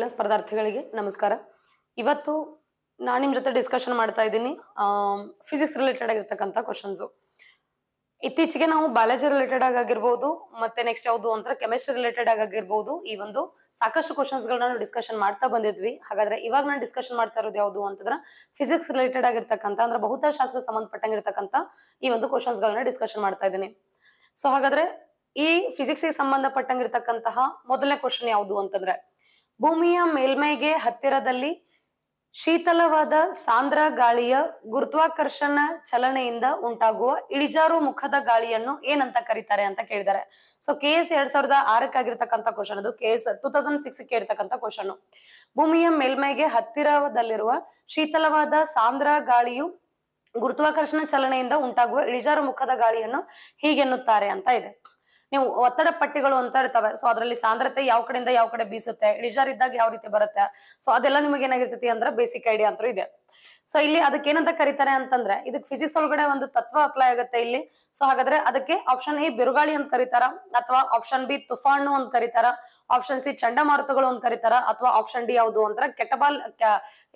ಎಲ್ಲ ಸ್ಪರ್ಧಾರ್ಥಿಗಳಿಗೆ ನಮಸ್ಕಾರ ಇವತ್ತು ನಾನು ನಿಮ್ಮ ಜೊತೆ ಡಿಸ್ಕಷನ್ ಮಾಡ್ತಾ ಇದ್ದೀನಿ ಫಿಸಿಕ್ಸ್ ರಿಲೇಟೆಡ್ ಆಗಿರ್ತಕ್ಕಂಥ ಕ್ವಶನ್ಸು ಇತ್ತೀಚೆಗೆ ನಾವು ಬಯಾಲಜಿ ರಿಲೇಟೆಡ್ ಆಗಿರ್ಬೋದು ಮತ್ತೆ ನೆಕ್ಸ್ಟ್ ಯಾವುದು ಅಂದ್ರೆ ಕೆಮಿಸ್ಟ್ರಿ ರಿಲೇಟೆಡ್ ಆಗಿರ್ಬೋದು ಈ ಒಂದು ಸಾಕಷ್ಟು ಕ್ವಶನ್ಸ್ ಗಳನ್ನ ಡಿಸ್ಕಷನ್ ಮಾಡ್ತಾ ಬಂದಿದ್ವಿ ಹಾಗಾದ್ರೆ ಇವಾಗ ನಾನು ಡಿಸ್ಕಷನ್ ಮಾಡ್ತಾ ಇರೋದು ಯಾವುದು ಅಂತಂದ್ರೆ ಫಿಸಿಕ್ಸ್ ರಿಲೇಟೆಡ್ ಆಗಿರ್ತಕ್ಕಂಥ ಅಂದ್ರೆ ಭೌತಶಾಸ್ತ್ರ ಸಂಬಂಧಪಟ್ಟಂಗಿರ್ತಕ್ಕಂಥ ಈ ಒಂದು ಕ್ವಶನ್ಸ್ ಗಳನ್ನ ಡಿಸ್ಕಷನ್ ಮಾಡ್ತಾ ಇದ್ದೀನಿ ಸೊ ಹಾಗಾದ್ರೆ ಈ ಫಿಸಿಕ್ಸ್ ಸಂಬಂಧಪಟ್ಟಂಗಿರ್ತಕ್ಕಂತಹ ಮೊದಲನೇ ಕ್ವಶನ್ ಯಾವುದು ಅಂತಂದ್ರೆ ಭೂಮಿಯ ಮೇಲ್ಮೈಗೆ ಹತ್ತಿರದಲ್ಲಿ ಶೀತಲವಾದ ಸಾಂದ್ರ ಗಾಳಿಯ ಗುರುತ್ವಾಕರ್ಷಣ ಚಲನೆಯಿಂದ ಉಂಟಾಗುವ ಇಳಿಜಾರು ಮುಖದ ಗಾಳಿಯನ್ನು ಏನಂತ ಕರೀತಾರೆ ಅಂತ ಕೇಳಿದ್ದಾರೆ ಸೊ ಕೆ ಎಸ್ ಎರಡ್ ಸಾವಿರದ ಆರಕ್ಕಾಗಿರ್ತಕ್ಕಂಥ ಕ್ವಶನ್ ಅದು K S two thousand six ಗೆ ಇರತಕ್ಕಂಥ ಕ್ವಶನ್ ಭೂಮಿಯ ಮೇಲ್ಮೈಗೆ ಹತ್ತಿರದಲ್ಲಿರುವ ಶೀತಲವಾದ ಸಾಂದ್ರ ಗಾಳಿಯು ಗುರುತ್ವಾಕರ್ಷಣ ಚಲನೆಯಿಂದ ಉಂಟಾಗುವ ಇಳಿಜಾರು ಮುಖದ ಗಾಳಿಯನ್ನು ಹೀಗೆನ್ನುತ್ತಾರೆ ಅಂತ ಇದೆ ನೀವು ಒತ್ತಡ ಪಟ್ಟಿಗಳು ಅಂತ ಇರ್ತವೆ ಸೊ ಅದರಲ್ಲಿ ಸಾಂದ್ರತೆ ಯಾವ ಕಡೆಯಿಂದ ಯಾವ ಕಡೆ ಬೀಸುತ್ತೆ ಇಳಿಜಾರಿದ್ದಾಗ ಯಾವ ರೀತಿ ಬರುತ್ತೆ ಸೊ ಅದೆಲ್ಲ ನಿಮಗೆ ಏನಾಗಿರ್ತೈತಿ ಅಂದ್ರೆ ಬೇಸಿಕ್ ಐಡಿಯಾ ಅಂತೂ ಇದೆ ಸೊ ಇಲ್ಲಿ ಅದಕ್ಕೆ ಏನಂತ ಕರೀತಾರೆ ಅಂತಂದ್ರೆ ಇದಕ್ಕೆ ಫಿಸಿಕ್ಸ್ ಒಳಗಡೆ ಒಂದು ತತ್ವ ಅಪ್ಲೈ ಆಗುತ್ತೆ ಇಲ್ಲಿ ಸೊ ಹಾಗಾದ್ರೆ ಅದಕ್ಕೆ ಆಪ್ಷನ್ ಎ ಬಿರುಗಾಳಿ ಅಂತ ಕರೀತಾರ ಅಥವಾ ಆಪ್ಷನ್ ಬಿ ತುಫಾನು ಅಂತ ಕರೀತಾರ ಆಪ್ಷನ್ ಸಿ ಚಂಡಮಾರುತಗಳು ಅಂತ ಕರೀತಾರ ಅಥವಾ ಆಪ್ಷನ್ ಡಿ ಯಾವುದು ಅಂತಾರ ಕೆಟಬಾಲ್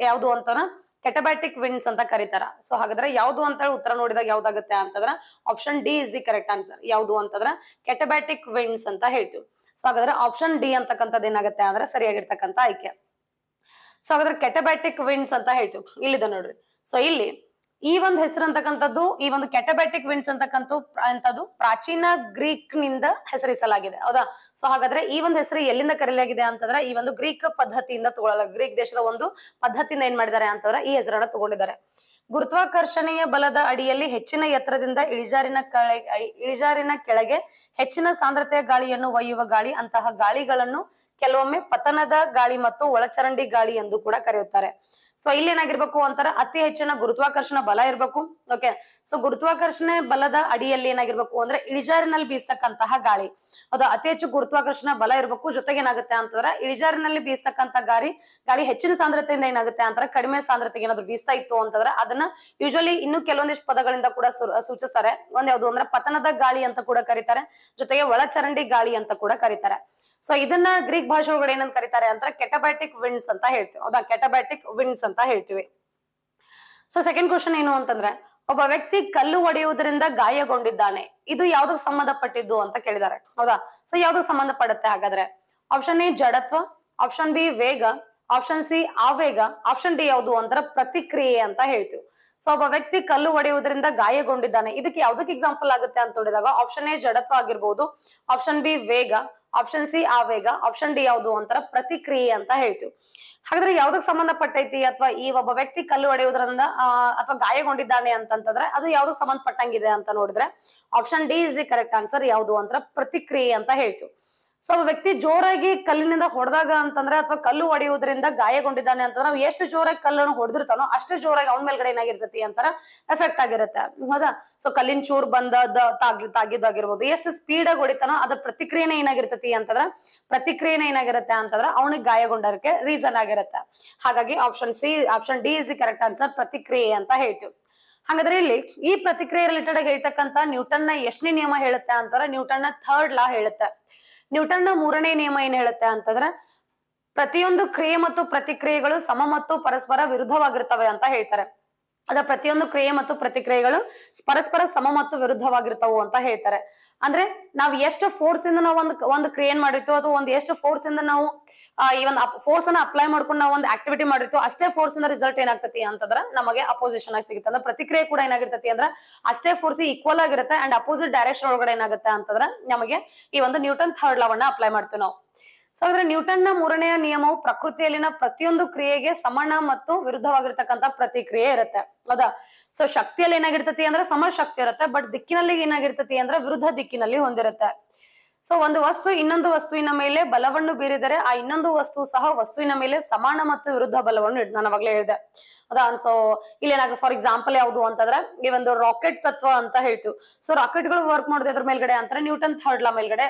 ಯಾವುದು ಅಂತಾನ ಕೆಟಬ್ಯಾಟಿಕ್ ವಿಂಡ್ಸ್ ಅಂತ ಕರೀತಾರ ಸೊ ಹಾಗಾದ್ರೆ ಯಾವ್ದು ಅಂತ ಉತ್ತರ ನೋಡಿದಾಗ ಯಾವ್ದಾಗುತ್ತೆ ಅಂತಂದ್ರ option D is the correct answer ಯಾವ್ದು ಅಂತಂದ್ರೆ ಕೆಟಬ್ಯಾಟಿಕ್ ವಿಂಡ್ಸ್ ಅಂತ ಹೇಳ್ತೀವಿ ಸೊ ಹಾಗಾದ್ರೆ ಆಪ್ಷನ್ ಡಿ ಅಂತಕ್ಕಂಥದ್ದು ಏನಾಗುತ್ತೆ ಅಂದ್ರೆ ಸರಿಯಾಗಿರ್ತಕ್ಕಂಥ ಆಯ್ಕೆ ಸೊ ಹಾಗಾದ್ರೆ ಕೆಟಬ್ಯಾಟಿಕ್ ವಿಂಡ್ಸ್ ಅಂತ ಹೇಳ್ತೀವಿ ಇಲ್ಲಿದೆ ನೋಡ್ರಿ ಸೊ ಇಲ್ಲಿ ಈ ಒಂದು ಹೆಸರು ಅಂತಕ್ಕಂಥದ್ದು ಈ ಒಂದು ಕೆಟಬ್ಯಾಟಿಕ್ ವಿಂಡ್ಸ್ ಅಂತಕ್ಕಂಥದ್ದು ಅಂತದ್ದು ಪ್ರಾಚೀನ ಗ್ರೀಕ್ ನಿಂದ ಹೆಸರಿಸಲಾಗಿದೆ ಹೌದಾ ಸೊ ಹಾಗಾದ್ರೆ ಈ ಒಂದು ಹೆಸರು ಎಲ್ಲಿಂದ ಕರೆಯಲಾಗಿದೆ ಅಂತಂದ್ರೆ ಈ ಒಂದು ಗ್ರೀಕ್ ಪದ್ಧತಿಯಿಂದ ತಗೊಳ್ಳಲ್ಲ ಗ್ರೀಕ್ ದೇಶದ ಒಂದು ಪದ್ಧತಿಯಿಂದ ಏನ್ ಮಾಡಿದ್ದಾರೆ ಅಂತಂದ್ರೆ ಈ ಹೆಸರನ್ನ ತಗೊಂಡಿದ್ದಾರೆ ಗುರುತ್ವಾಕರ್ಷಣೆಯ ಬಲದ ಅಡಿಯಲ್ಲಿ ಹೆಚ್ಚಿನ ಎತ್ತರದಿಂದ ಇಳಿಜಾರಿನ ಇಳಿಜಾರಿನ ಕೆಳಗೆ ಹೆಚ್ಚಿನ ಸಾಂದ್ರತೆಯ ಗಾಳಿಯನ್ನು ಒಯ್ಯುವ ಗಾಳಿ ಅಂತಹ ಗಾಳಿಗಳನ್ನು ಕೆಲವೊಮ್ಮೆ ಪತನದ ಗಾಳಿ ಮತ್ತು ಒಳಚರಂಡಿ ಗಾಳಿ ಎಂದು ಕೂಡ ಕರೆಯುತ್ತಾರೆ ಸೊ ಇಲ್ಲಿ ಏನಾಗಿರ್ಬೇಕು ಅಂತಾರೆ ಅತಿ ಹೆಚ್ಚಿನ ಗುರುತ್ವಾಕರ್ಷಣ ಬಲ ಇರಬೇಕು ಓಕೆ ಸೊ ಗುರುತ್ವಾಕರ್ಷಣೆ ಬಲದ ಅಡಿಯಲ್ಲಿ ಏನಾಗಿರ್ಬೇಕು ಅಂದ್ರೆ ಇಳಿಜಾರಿನಲ್ಲಿ ಬೀಸತಕ್ಕಂತಹ ಗಾಳಿ ಅದು ಅತಿ ಹೆಚ್ಚು ಗುರುತ್ವಾಕರ್ಷಣ ಬಲ ಇರಬೇಕು ಜೊತೆಗೆ ಏನಾಗುತ್ತೆ ಅಂತಂದ್ರೆ ಇಳಿಜಾರಿನಲ್ಲಿ ಬೀಸತಕ್ಕಂತ ಗಾಳಿ ಗಾಳಿ ಹೆಚ್ಚಿನ ಸಾಂದ್ರತೆಯಿಂದ ಏನಾಗುತ್ತೆ ಅಂತಾರೆ ಕಡಿಮೆ ಸಾಂದ್ರತೆಗೆ ಏನಾದ್ರು ಬೀಸ್ತಾ ಇತ್ತು ಅಂತಂದ್ರೆ ಅದನ್ನ ಯೂಶಲಿ ಇನ್ನು ಕೆಲವೊಂದಿಷ್ಟು ಪದಗಳಿಂದ ಕೂಡ ಸೂಚಿಸ್ತಾರೆ ಒಂದ್ ಯಾವ್ದು ಅಂದ್ರೆ ಪತನದ ಗಾಳಿ ಅಂತ ಕೂಡ ಕರೀತಾರೆ ಜೊತೆಗೆ ಒಳಚರಂಡಿ ಗಾಳಿ ಅಂತ ಕೂಡ ಕರೀತಾರೆ ಸೊ ಇದನ್ನ ಗ್ರೀಕ್ ಭಾಷೆ ಒಳಗಡೆ ಏನಂತ ಕರೀತಾರೆ ಅಂತ ಕೆಟಬ್ಯಾಟಿಕ್ ವಿಂಡ್ಸ್ ಅಂತ ಹೇಳ್ತೀವಿ ಹೌದಾ ಕೆಟಬ್ಯಾಟಿಕ್ ವಿಂಡ್ಸ್ ಅಂತ ಹೇಳ್ತೀವಿ ಸೊ ಸೆಕೆಂಡ್ ಕ್ವಶನ್ ಏನು ಅಂತಂದ್ರೆ ಒಬ್ಬ ವ್ಯಕ್ತಿ ಕಲ್ಲು ಒಡೆಯುವುದರಿಂದ ಗಾಯಗೊಂಡಿದ್ದಾನೆ ಇದು ಯಾವ್ದಕ್ ಸಂಬಂಧಪಟ್ಟಿದ್ದು ಅಂತ ಕೇಳಿದ್ದಾರೆ ಹೌದಾ ಸೊ ಯಾವ್ದಕ್ ಸಂಬಂಧ ಪಡುತ್ತೆ ಹಾಗಾದ್ರೆ ಆಪ್ಷನ್ ಎ ಜಡತ್ವ ಆಪ್ಷನ್ ಬಿ ವೇಗ ಆಪ್ಷನ್ ಸಿ ಆವೇಗ ಆಪ್ಷನ್ ಡಿ ಯಾವುದು ಅಂತರ ಪ್ರತಿಕ್ರಿಯೆ ಅಂತ ಹೇಳ್ತೀವಿ ಸೊ ಒಬ್ಬ ವ್ಯಕ್ತಿ ಕಲ್ಲು ಒಡೆಯುವುದರಿಂದ ಗಾಯಗೊಂಡಿದ್ದಾನೆ ಇದಕ್ಕೆ ಯಾವ್ದಕ್ಕೆ ಎಕ್ಸಾಂಪಲ್ ಆಗುತ್ತೆ ಅಂತ ನೋಡಿದಾಗ ಆಪ್ಷನ್ ಎ ಜಡತ್ವ ಆಗಿರ್ಬೋದು ಆಪ್ಷನ್ ಬಿ ವೇಗ ಆಪ್ಷನ್ ಸಿ ಆವೇಗ ಆಪ್ಷನ್ ಡಿ ಯಾವುದು ಅಂತರ ಪ್ರತಿಕ್ರಿಯೆ ಅಂತ ಹೇಳ್ತೀವಿ ಹಾಗಾದ್ರೆ ಯಾವ್ದಕ್ ಸಂಬಂಧಪಟ್ಟೈತಿ ಅಥವಾ ಈ ಒಬ್ಬ ವ್ಯಕ್ತಿ ಕಲ್ಲು ಹೊಡೆಯುವುದರಿಂದ ಅಥವಾ ಗಾಯಗೊಂಡಿದ್ದಾನೆ ಅಂತಂತಂದ್ರೆ ಅದು ಯಾವ್ದಕ್ ಸಂಬಂಧಪಟ್ಟಂಗಿದೆ ಅಂತ ನೋಡಿದ್ರೆ option D is the correct answer ಯಾವುದು ಅಂತ ಪ್ರತಿಕ್ರಿಯೆ ಅಂತ ಹೇಳ್ತೀವಿ ಸೊ ವ್ಯಕ್ತಿ ಜೋರಾಗಿ ಕಲ್ಲಿನಿಂದ ಹೊಡೆದಾಗ ಅಂತಂದ್ರೆ ಅಥವಾ ಕಲ್ಲು ಹೊಡೆಯುವುದರಿಂದ ಗಾಯಗೊಂಡಿದ್ದಾನೆ ಅಂತಂದ್ರೆ ನಾವು ಎಷ್ಟು ಜೋರಾಗಿ ಕಲ್ಲನ್ನು ಹೊಡೆದಿರ್ತಾನೋ ಅಷ್ಟು ಜೋರಾಗಿ ಅವನ ಮೇಲ್ಗಡೆ ಏನಾಗಿರ್ತೈತಿ ಅಂತಾರ ಎಫೆಕ್ಟ್ ಆಗಿರುತ್ತೆ ಹೌದಾ ಸೊ ಕಲ್ಲಿನ ಚೂರ್ ಬಂದ ತಾಗಿದ್ದಾಗಿರ್ಬೋದು ಎಷ್ಟು ಸ್ಪೀಡ್ ಆಗಿ ಹೊಡಿತಾನೋ ಅದ್ರ ಪ್ರತಿಕ್ರಿಯೆ ಏನಾಗಿರ್ತೈತಿ ಅಂತಂದ್ರ ಪ್ರತಿಕ್ರಿಯೆನೇ ಏನಾಗಿರುತ್ತೆ ಅಂತಂದ್ರೆ ಅವನಿಗೆ ಗಾಯಗೊಂಡಕ್ಕೆ ರೀಸನ್ ಆಗಿರುತ್ತೆ ಹಾಗಾಗಿ option C option D is the correct answer ಪ್ರತಿಕ್ರಿಯೆ ಅಂತ ಹೇಳ್ತೀವಿ ಹಾಗಾದ್ರೆ ಇಲ್ಲಿ ಈ ಪ್ರತಿಕ್ರಿಯೆ ರಿಲೇಟೆಡ್ ಹೇಳ್ತಕ್ಕಂತ ನ್ಯೂಟನ್ ನ ಎಷ್ಟನೇ ನಿಯಮ ಹೇಳುತ್ತೆ ಅಂತಾರೆ ನ್ಯೂಟನ್ ನ ಥರ್ಡ್ ಲಾ ಹೇಳುತ್ತೆ ನ್ಯೂಟನ್ ನ ಮೂರನೇ ನಿಯಮ ಏನ್ ಹೇಳುತ್ತೆ ಅಂತಂದ್ರೆ ಪ್ರತಿಯೊಂದು ಕ್ರಿಯೆ ಮತ್ತು ಪ್ರತಿಕ್ರಿಯೆಗಳು ಸಮ ಮತ್ತು ಪರಸ್ಪರ ವಿರುದ್ಧವಾಗಿರ್ತವೆ ಅಂತ ಹೇಳ್ತಾರೆ ಅದ ಪ್ರತಿಯೊಂದು ಕ್ರಿಯೆ ಮತ್ತು ಪ್ರತಿಕ್ರಿಯೆಗಳು ಪರಸ್ಪರ ಸಮ ಮತ್ತು ವಿರುದ್ಧವಾಗಿರ್ತಾವು ಅಂತ ಹೇಳ್ತಾರೆ ಅಂದ್ರೆ ನಾವು ಎಷ್ಟು ಫೋರ್ಸ್ ಇಂದ ನಾವು ಒಂದು ಒಂದು ಕ್ರಿಯೇಟ್ ಮಾಡಿತ್ತು ಅಥವಾ ಒಂದು ಎಷ್ಟು ಫೋರ್ಸ್ ಇಂದ ನಾವು ಈ ಒಂದು ಫೋರ್ಸ್ ಅನ್ನ ಅಪ್ಲೈ ಮಾಡ್ಕೊಂಡು ನಾವು ಒಂದು ಆಕ್ಟಿವಿಟಿ ಮಾಡಿತ್ತು ಅಷ್ಟೇ ಫೋರ್ಸ್ ಇಂದ ರಿಸಲ್ಟ್ ಏನಾಗ್ತತಿ ಅಂತಂದ್ರೆ ನಮಗೆ ಅಪೋಸಿಷನ್ ಆಗಿ ಸಿಗುತ್ತೆ ಅಂದ್ರೆ ಪ್ರತಿಕ್ರಿಯೆ ಕೂಡ ಏನಾಗಿರ್ತತಿ ಅಂದ್ರೆ ಅಷ್ಟೇ ಫೋರ್ಸ್ ಈಕ್ವಲ್ ಆಗಿರುತ್ತೆ ಅಂಡ್ ಅಪೋಸಿಟ್ ಡೈರೆಕ್ಷನ್ ಒಳಗಡೆ ಏನಾಗುತ್ತೆ ಅಂತಂದ್ರೆ ನಮಗೆ ಈ ಒಂದು ನ್ಯೂಟನ್ ಥರ್ಡ್ ಲವನ್ನ ಅಪ್ಲೈ ಮಾಡ್ತೀವಿ ನಾವು ಸೊ ಅಂದ್ರೆ ನ್ಯೂಟನ್ ನ ಮೂರನೆಯ ನಿಯಮವು ಪ್ರಕೃತಿಯಲ್ಲಿನ ಪ್ರತಿಯೊಂದು ಕ್ರಿಯೆಗೆ ಸಮಾನ ಮತ್ತು ವಿರುದ್ಧವಾಗಿರ್ತಕ್ಕಂತ ಪ್ರತಿಕ್ರಿಯೆ ಇರುತ್ತೆ ಹೌದಾ ಸೊ ಶಕ್ತಿಯಲ್ಲಿ ಏನಾಗಿರ್ತತಿ ಅಂದ್ರೆ ಸಮ ಶಕ್ತಿ ಇರುತ್ತೆ ಬಟ್ ದಿಕ್ಕಿನಲ್ಲಿ ಏನಾಗಿರ್ತತಿ ಅಂದ್ರೆ ವಿರುದ್ಧ ದಿಕ್ಕಿನಲ್ಲಿ ಹೊಂದಿರುತ್ತೆ ಸೊ ಒಂದು ವಸ್ತು ಇನ್ನೊಂದು ವಸ್ತುವಿನ ಮೇಲೆ ಬಲವನ್ನು ಬೀರಿದರೆ ಆ ಇನ್ನೊಂದು ವಸ್ತು ಸಹ ವಸ್ತುವಿನ ಮೇಲೆ ಸಮಾನ ಮತ್ತು ವಿರುದ್ಧ ಬಲವನ್ನು ನಾನು ಅವಾಗಲೇ ಹೇಳಿದೆ ಅದಾ ಸೊ ಇಲ್ಲಿ ಏನಾಗುತ್ತೆ ಫಾರ್ ಎಕ್ಸಾಂಪಲ್ ಯಾವುದು ಅಂತಂದ್ರೆ ಈ ಒಂದು ರಾಕೆಟ್ ತತ್ವ ಅಂತ ಹೇಳ್ತೀವಿ ಸೊ ರಾಕೆಟ್ ಗಳು ವರ್ಕ್ ಮಾಡೋದು ಮೇಲ್ಗಡೆ ಅಂತಾರೆ ನ್ಯೂಟನ್ ಥರ್ಡ್ ಲಾ ಮೇಲ್ಗಡೆ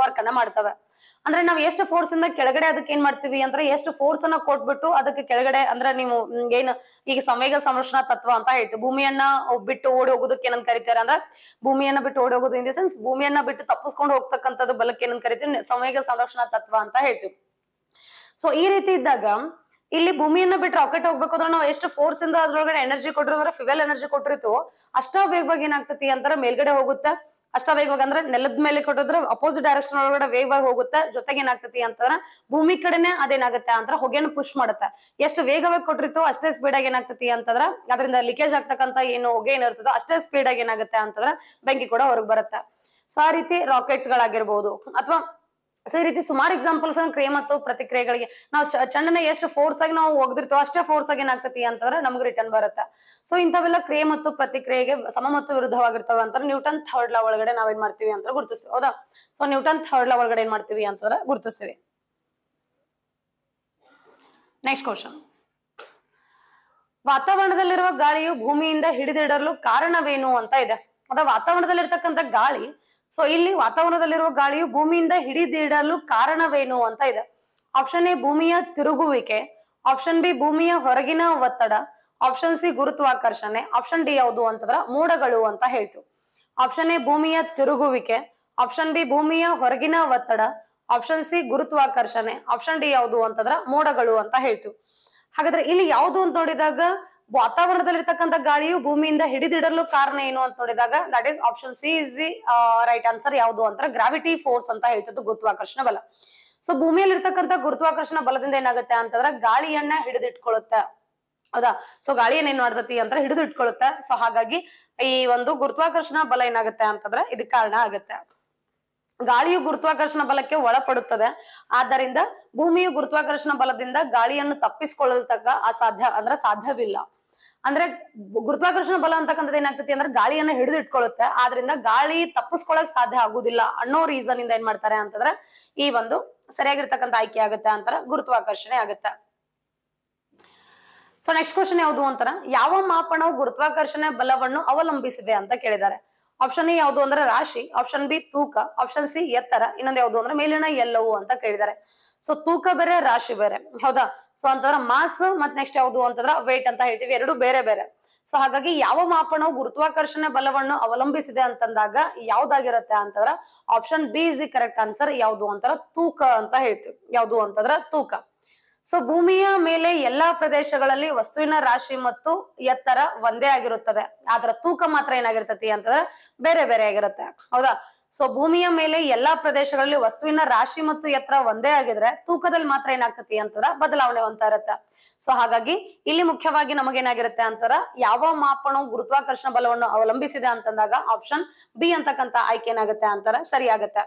ವರ್ಕ್ ಅನ್ನ ಮಾಡ್ತವೆ ಅಂದ್ರೆ ನಾವ್ ಎಷ್ಟು ಫೋರ್ಸ್ ಇಂದ ಕೆಳಗಡೆ ಅದಕ್ಕೆ ಏನ್ ಮಾಡ್ತೀವಿ ಅಂದ್ರೆ ಎಷ್ಟು ಫೋರ್ಸ್ ಅನ್ನ ಕೊಟ್ಬಿಟ್ಟು ಅದಕ್ಕೆ ಕೆಳಗಡೆ ಅಂದ್ರೆ ನೀವು ಏನ್ ಈಗ ಸಂವೇಗ ಸಂರಕ್ಷಣಾ ತತ್ವ ಅಂತ ಹೇಳ್ತೀವಿ ಭೂಮಿಯನ್ನ ಬಿಟ್ಟು ಓಡಿ ಹೋಗೋದಕ್ಕೆ ಏನಂತ ಕರಿತಾರೆ ಅಂದ್ರೆ ಭೂಮಿಯನ್ನ ಬಿಟ್ಟು ಓಡಿ ಹೋಗೋದು ಇನ್ ದಿ ಸೆನ್ಸ್ ಭೂಮಿಯನ್ನ ಬಿಟ್ಟು ತಪ್ಪಿಸ್ಕೊಂಡು ಹೋಗ್ತಕ್ಕಂಥದ್ದು ಬಲಕ್ಕೆ ಏನಂತ ಕರಿತೀವಿ ಸಂವೇಗ ಸಂರಕ್ಷಣಾ ತತ್ವ ಅಂತ ಹೇಳ್ತೀವಿ ಸೊ ಈ ರೀತಿ ಇದ್ದಾಗ ಇಲ್ಲಿ ಭೂಮಿಯನ್ನ ಬಿಟ್ಟು ರಾಕೆಟ್ ಹೋಗ್ಬೇಕು ಅಂದ್ರೆ ನಾವು ಎಷ್ಟು ಫೋರ್ಸ್ ಇಂದ ಅದ್ರೊಳಗಡೆ ಎನರ್ಜಿ ಕೊಟ್ಟಿರೋ ಅಂದ್ರೆ ಫ್ಯುವೆಲ್ ಎನರ್ಜಿ ಕೊಟ್ಟಿರ್ತು ಅಷ್ಟ ವೇಗವಾಗಿ ಏನಾಗ್ತತಿ ಅಂತಾರ ಮೇಲ್ಗಡೆ ಹೋಗುತ್ತೆ ಅಷ್ಟ ವೇಗವಾಗಿ ಅಂದ್ರೆ ನೆಲದ ಮೇಲೆ ಕೊಟ್ಟಿದ್ರೆ ಅಪೋಸಿಟ್ ಡೈರೆಕ್ಷನ್ ಒಳಗಡೆ ವೇವ್ ಆಗಿ ಹೋಗುತ್ತೆ ಜೊತೆಗೆ ಏನಾಗ್ತತಿ ಅಂತಂದ್ರ ಭೂಮಿ ಕಡೆನೆ ಅದೇನಾಗುತ್ತೆ ಅಂದ್ರೆ ಹೊಗೆನ ಪುಷ್ ಮಾಡುತ್ತೆ ಎಷ್ಟು ವೇಗವಾಗಿ ಕೊಟ್ಟಿರ್ತೋ ಅಷ್ಟೇ ಸ್ಪೀಡ್ ಆಗಿ ಏನಾಗ್ತತಿ ಅಂತಂದ್ರ ಅದರಿಂದ ಲೀಕೇಜ್ ಆಗ್ತಕ್ಕಂತ ಏನು ಹೊಗೆ ಏನಿರ್ತದೋ ಅಷ್ಟೇ ಸ್ಪೀಡ್ ಆಗಿ ಏನಾಗುತ್ತೆ ಅಂತಂದ್ರ ಬೆಂಕಿ ಕೂಡ ಹೊರಗೆ ಬರುತ್ತೆ ಸೊ ಆ ರೀತಿ ರಾಕೆಟ್ಸ್ ಗಳಾಗಿರ್ಬಹುದು ಅಥವಾ ಸೊ ಈ ರೀತಿ ಸುಮಾರು ಎಕ್ಸಾಂಪಲ್ಸ್ ಕ್ರಿಯೆ ಮತ್ತು ಪ್ರತಿಕ್ರಿಯೆಗಳಿಗೆ ನಾವು ಚಂಡನ ಎಷ್ಟು ಫೋರ್ಸ್ ಆಗಿ ನಾವು ಒಗ್ದಿರ್ತೀವೋ ಅಷ್ಟೇ ಫೋರ್ಸ್ ಆಗಿ ಏನಾಗ್ತತಿ ಅಂತಂದ್ರೆ ನಮ್ಗೆ ರಿಟರ್ನ್ ಬರುತ್ತೆ ಸೊ ಇಂಥವೆಲ್ಲ ಕ್ರಿಯೆ ಮತ್ತು ಪ್ರತಿಕ್ರಿಯೆಗೆ ಸಮ ಮತ್ತು ವಿರುದ್ಧವಾಗಿರ್ತವೆ ಅಂತ ನ್ಯೂಟನ್ ಥರ್ಡ್ ಲಾ ಒಳಗಡೆ ಏನ್ ಮಾಡ್ತೀವಿ ಅಂತ ಗುರುತಿಸ್ತೀವಿ ಹೌದಾ ಸೊ ನ್ಯೂಟನ್ ಥರ್ಡ್ ಲಾ ಒಳಗಡೆ ಏನ್ ಮಾಡ್ತೀವಿ ಅಂತಂದ್ರೆ ಗುರುತಿಸ್ತೀವಿ ನೆಕ್ಸ್ಟ್ ಕ್ವಶನ್ ವಾತಾವರಣದಲ್ಲಿರುವ ಗಾಳಿಯು ಭೂಮಿಯಿಂದ ಹಿಡಿದಿಡಲು ಕಾರಣವೇನು ಅಂತ ಇದೆ ಅದ ವಾತಾವರಣದಲ್ಲಿರ್ತಕ್ಕಂಥ ಗಾಳಿ ಸೊ ಇಲ್ಲಿ ವಾತಾವರಣದಲ್ಲಿರುವ ಗಾಳಿಯು ಭೂಮಿಯಿಂದ ಹಿಡಿದಿಡಲು ಕಾರಣವೇನು ಅಂತ ಇದೆ ಆಪ್ಷನ್ ಎ ಭೂಮಿಯ ತಿರುಗುವಿಕೆ ಆಪ್ಷನ್ ಬಿ ಭೂಮಿಯ ಹೊರಗಿನ ಒತ್ತಡ ಆಪ್ಷನ್ ಸಿ ಗುರುತ್ವಾಕರ್ಷಣೆ ಆಪ್ಷನ್ ಡಿ ಯಾವುದು ಅಂತಂದ್ರ ಮೋಡಗಳು ಅಂತ ಹೇಳ್ತೀವಿ ಆಪ್ಷನ್ ಎ ಭೂಮಿಯ ತಿರುಗುವಿಕೆ ಆಪ್ಷನ್ ಬಿ ಭೂಮಿಯ ಹೊರಗಿನ ಒತ್ತಡ ಆಪ್ಷನ್ ಸಿ ಗುರುತ್ವಾಕರ್ಷಣೆ ಆಪ್ಷನ್ ಡಿ ಯಾವುದು ಅಂತಂದ್ರ ಮೋಡಗಳು ಅಂತ ಹೇಳ್ತೀವಿ ಹಾಗಾದ್ರೆ ಇಲ್ಲಿ ಯಾವುದು ಅಂತ ನೋಡಿದಾಗ ವಾತಾವರಣದಲ್ಲಿರ್ತಕ್ಕಂಥ ಗಾಳಿಯು ಭೂಮಿಯಿಂದ ಹಿಡಿದಿಡಲು ಕಾರಣ ಏನು ಅಂತ ನೋಡಿದಾಗ that is option C is the right answer ಯಾವುದು ಅಂತ ಗ್ರಾವಿಟಿ ಫೋರ್ಸ್ ಅಂತ ಹೇಳ್ತದ್ದು ಗುರುತ್ವಾಕರ್ಷಣ ಬಲ ಸೊ ಇರ್ತಕ್ಕಂಥ ಗುರುತ್ವಾಕರ್ಷಣ ಬಲದಿಂದ ಏನಾಗುತ್ತೆ ಅಂತಂದ್ರೆ ಗಾಳಿಯನ್ನ ಹಿಡಿದಿಟ್ಕೊಳ್ಳುತ್ತೆ ಹೌದಾ ಸೊ ಗಾಳಿಯನ್ನ ಏನ್ ಮಾಡ್ತತಿ ಅಂತ ಹಿಡಿದು ಇಟ್ಕೊಳ್ಳುತ್ತೆ ಸೊ ಹಾಗಾಗಿ ಈ ಒಂದು ಗುರುತ್ವಾಕರ್ಷಣ ಬಲ ಏನಾಗುತ್ತೆ ಅಂತಂದ್ರೆ ಇದು ಕಾರಣ ಆಗುತ್ತೆ ಗಾಳಿಯು ಗುರುತ್ವಾಕರ್ಷಣ ಬಲಕ್ಕೆ ಒಳಪಡುತ್ತದೆ ಆದ್ದರಿಂದ ಭೂಮಿಯು ಗುರುತ್ವಾಕರ್ಷಣ ಬಲದಿಂದ ಗಾಳಿಯನ್ನು ತಕ್ಕ ಅಸಾಧ್ಯ ಅಂದ್ರೆ ಸಾಧ್ಯವಿಲ್ಲ ಅಂದ್ರೆ ಗುರುತ್ವಾಕರ್ಷಣ ಬಲ ಅಂತಕ್ಕಂಥದ್ದು ಏನಾಗ್ತತಿ ಅಂದ್ರೆ ಗಾಳಿಯನ್ನ ಹಿಡಿದು ಇಟ್ಕೊಳ್ಳುತ್ತೆ ಆದ್ರಿಂದ ಗಾಳಿ ತಪ್ಪಿಸ್ಕೊಳಕ್ ಸಾಧ್ಯ ಆಗುದಿಲ್ಲ ಅನ್ನೋ ರೀಸನ್ ಇಂದ ಏನ್ ಮಾಡ್ತಾರೆ ಅಂತಂದ್ರೆ ಈ ಒಂದು ಸರಿಯಾಗಿರ್ತಕ್ಕಂಥ ಆಯ್ಕೆ ಆಗುತ್ತೆ ಅಂತಾರೆ ಗುರುತ್ವಾಕರ್ಷಣೆ ಆಗುತ್ತೆ ಸೊ ನೆಕ್ಸ್ಟ್ ಕ್ವಶನ್ ಯಾವುದು ಅಂತಾರ ಯಾವ ಮಾಪನವು ಗುರುತ್ವಾಕರ್ಷಣೆ ಬಲವನ್ನು ಅವಲಂಬಿಸಿದೆ ಅಂತ ಕೇಳಿದ್ದಾರೆ ಆಪ್ಷನ್ ಎ ಯಾವುದು ಅಂದ್ರೆ ರಾಶಿ ಆಪ್ಷನ್ ಬಿ ತೂಕ ಆಪ್ಷನ್ ಸಿ ಎತ್ತರ ಇನ್ನೊಂದು ಯಾವುದು ಅಂದ್ರೆ ಮೇಲಿನ ಎಲ್ಲವು ಅಂತ ಕೇಳಿದ್ದಾರೆ ಸೊ ತೂಕ ಬೇರೆ ರಾಶಿ ಬೇರೆ ಹೌದಾ ಸೊ ಅಂತಂದ್ರೆ ಮಾಸ್ ಮತ್ ನೆಕ್ಸ್ಟ್ ಯಾವುದು ಅಂತಂದ್ರ ವೇಟ್ ಅಂತ ಹೇಳ್ತೀವಿ ಎರಡು ಬೇರೆ ಬೇರೆ ಸೊ ಹಾಗಾಗಿ ಯಾವ ಮಾಪನವು ಗುರುತ್ವಾಕರ್ಷಣೆ ಬಲವನ್ನು ಅವಲಂಬಿಸಿದೆ ಅಂತಂದಾಗ ಯಾವ್ದಾಗಿರತ್ತೆ ಅಂತಂದ್ರ option B is correct answer ಯಾವುದು ಅಂತಾರ ತೂಕ ಅಂತ ಹೇಳ್ತೀವಿ ಯಾವುದು ಅಂತಂದ್ರ ತೂಕ ಸೊ ಭೂಮಿಯ ಮೇಲೆ ಎಲ್ಲಾ ಪ್ರದೇಶಗಳಲ್ಲಿ ವಸ್ತುವಿನ ರಾಶಿ ಮತ್ತು ಎತ್ತರ ಒಂದೇ ಆಗಿರುತ್ತದೆ ಆದ್ರ ತೂಕ ಮಾತ್ರ ಏನಾಗಿರ್ತತಿ ಅಂತಂದ್ರೆ ಬೇರೆ ಬೇರೆ ಆಗಿರುತ್ತೆ ಹೌದಾ ಸೊ ಭೂಮಿಯ ಮೇಲೆ ಎಲ್ಲಾ ಪ್ರದೇಶಗಳಲ್ಲಿ ವಸ್ತುವಿನ ರಾಶಿ ಮತ್ತು ಎತ್ತರ ಒಂದೇ ಆಗಿದ್ರೆ ತೂಕದಲ್ಲಿ ಮಾತ್ರ ಏನಾಗ್ತತಿ ಅಂತಂದ್ರ ಬದಲಾವಣೆ ಅಂತ ಇರತ್ತ ಸೊ ಹಾಗಾಗಿ ಇಲ್ಲಿ ಮುಖ್ಯವಾಗಿ ನಮಗೇನಾಗಿರುತ್ತೆ ಅಂತಾರ ಯಾವ ಮಾಪನವು ಗುರುತ್ವಾಕರ್ಷಣ ಬಲವನ್ನು ಅವಲಂಬಿಸಿದೆ ಅಂತಂದಾಗ ಆಪ್ಷನ್ ಬಿ ಅಂತಕ್ಕಂಥ ಆಯ್ಕೆ ಏನಾಗುತ್ತೆ ಅಂತಾರ ಸರಿಯಾಗುತ್ತೆ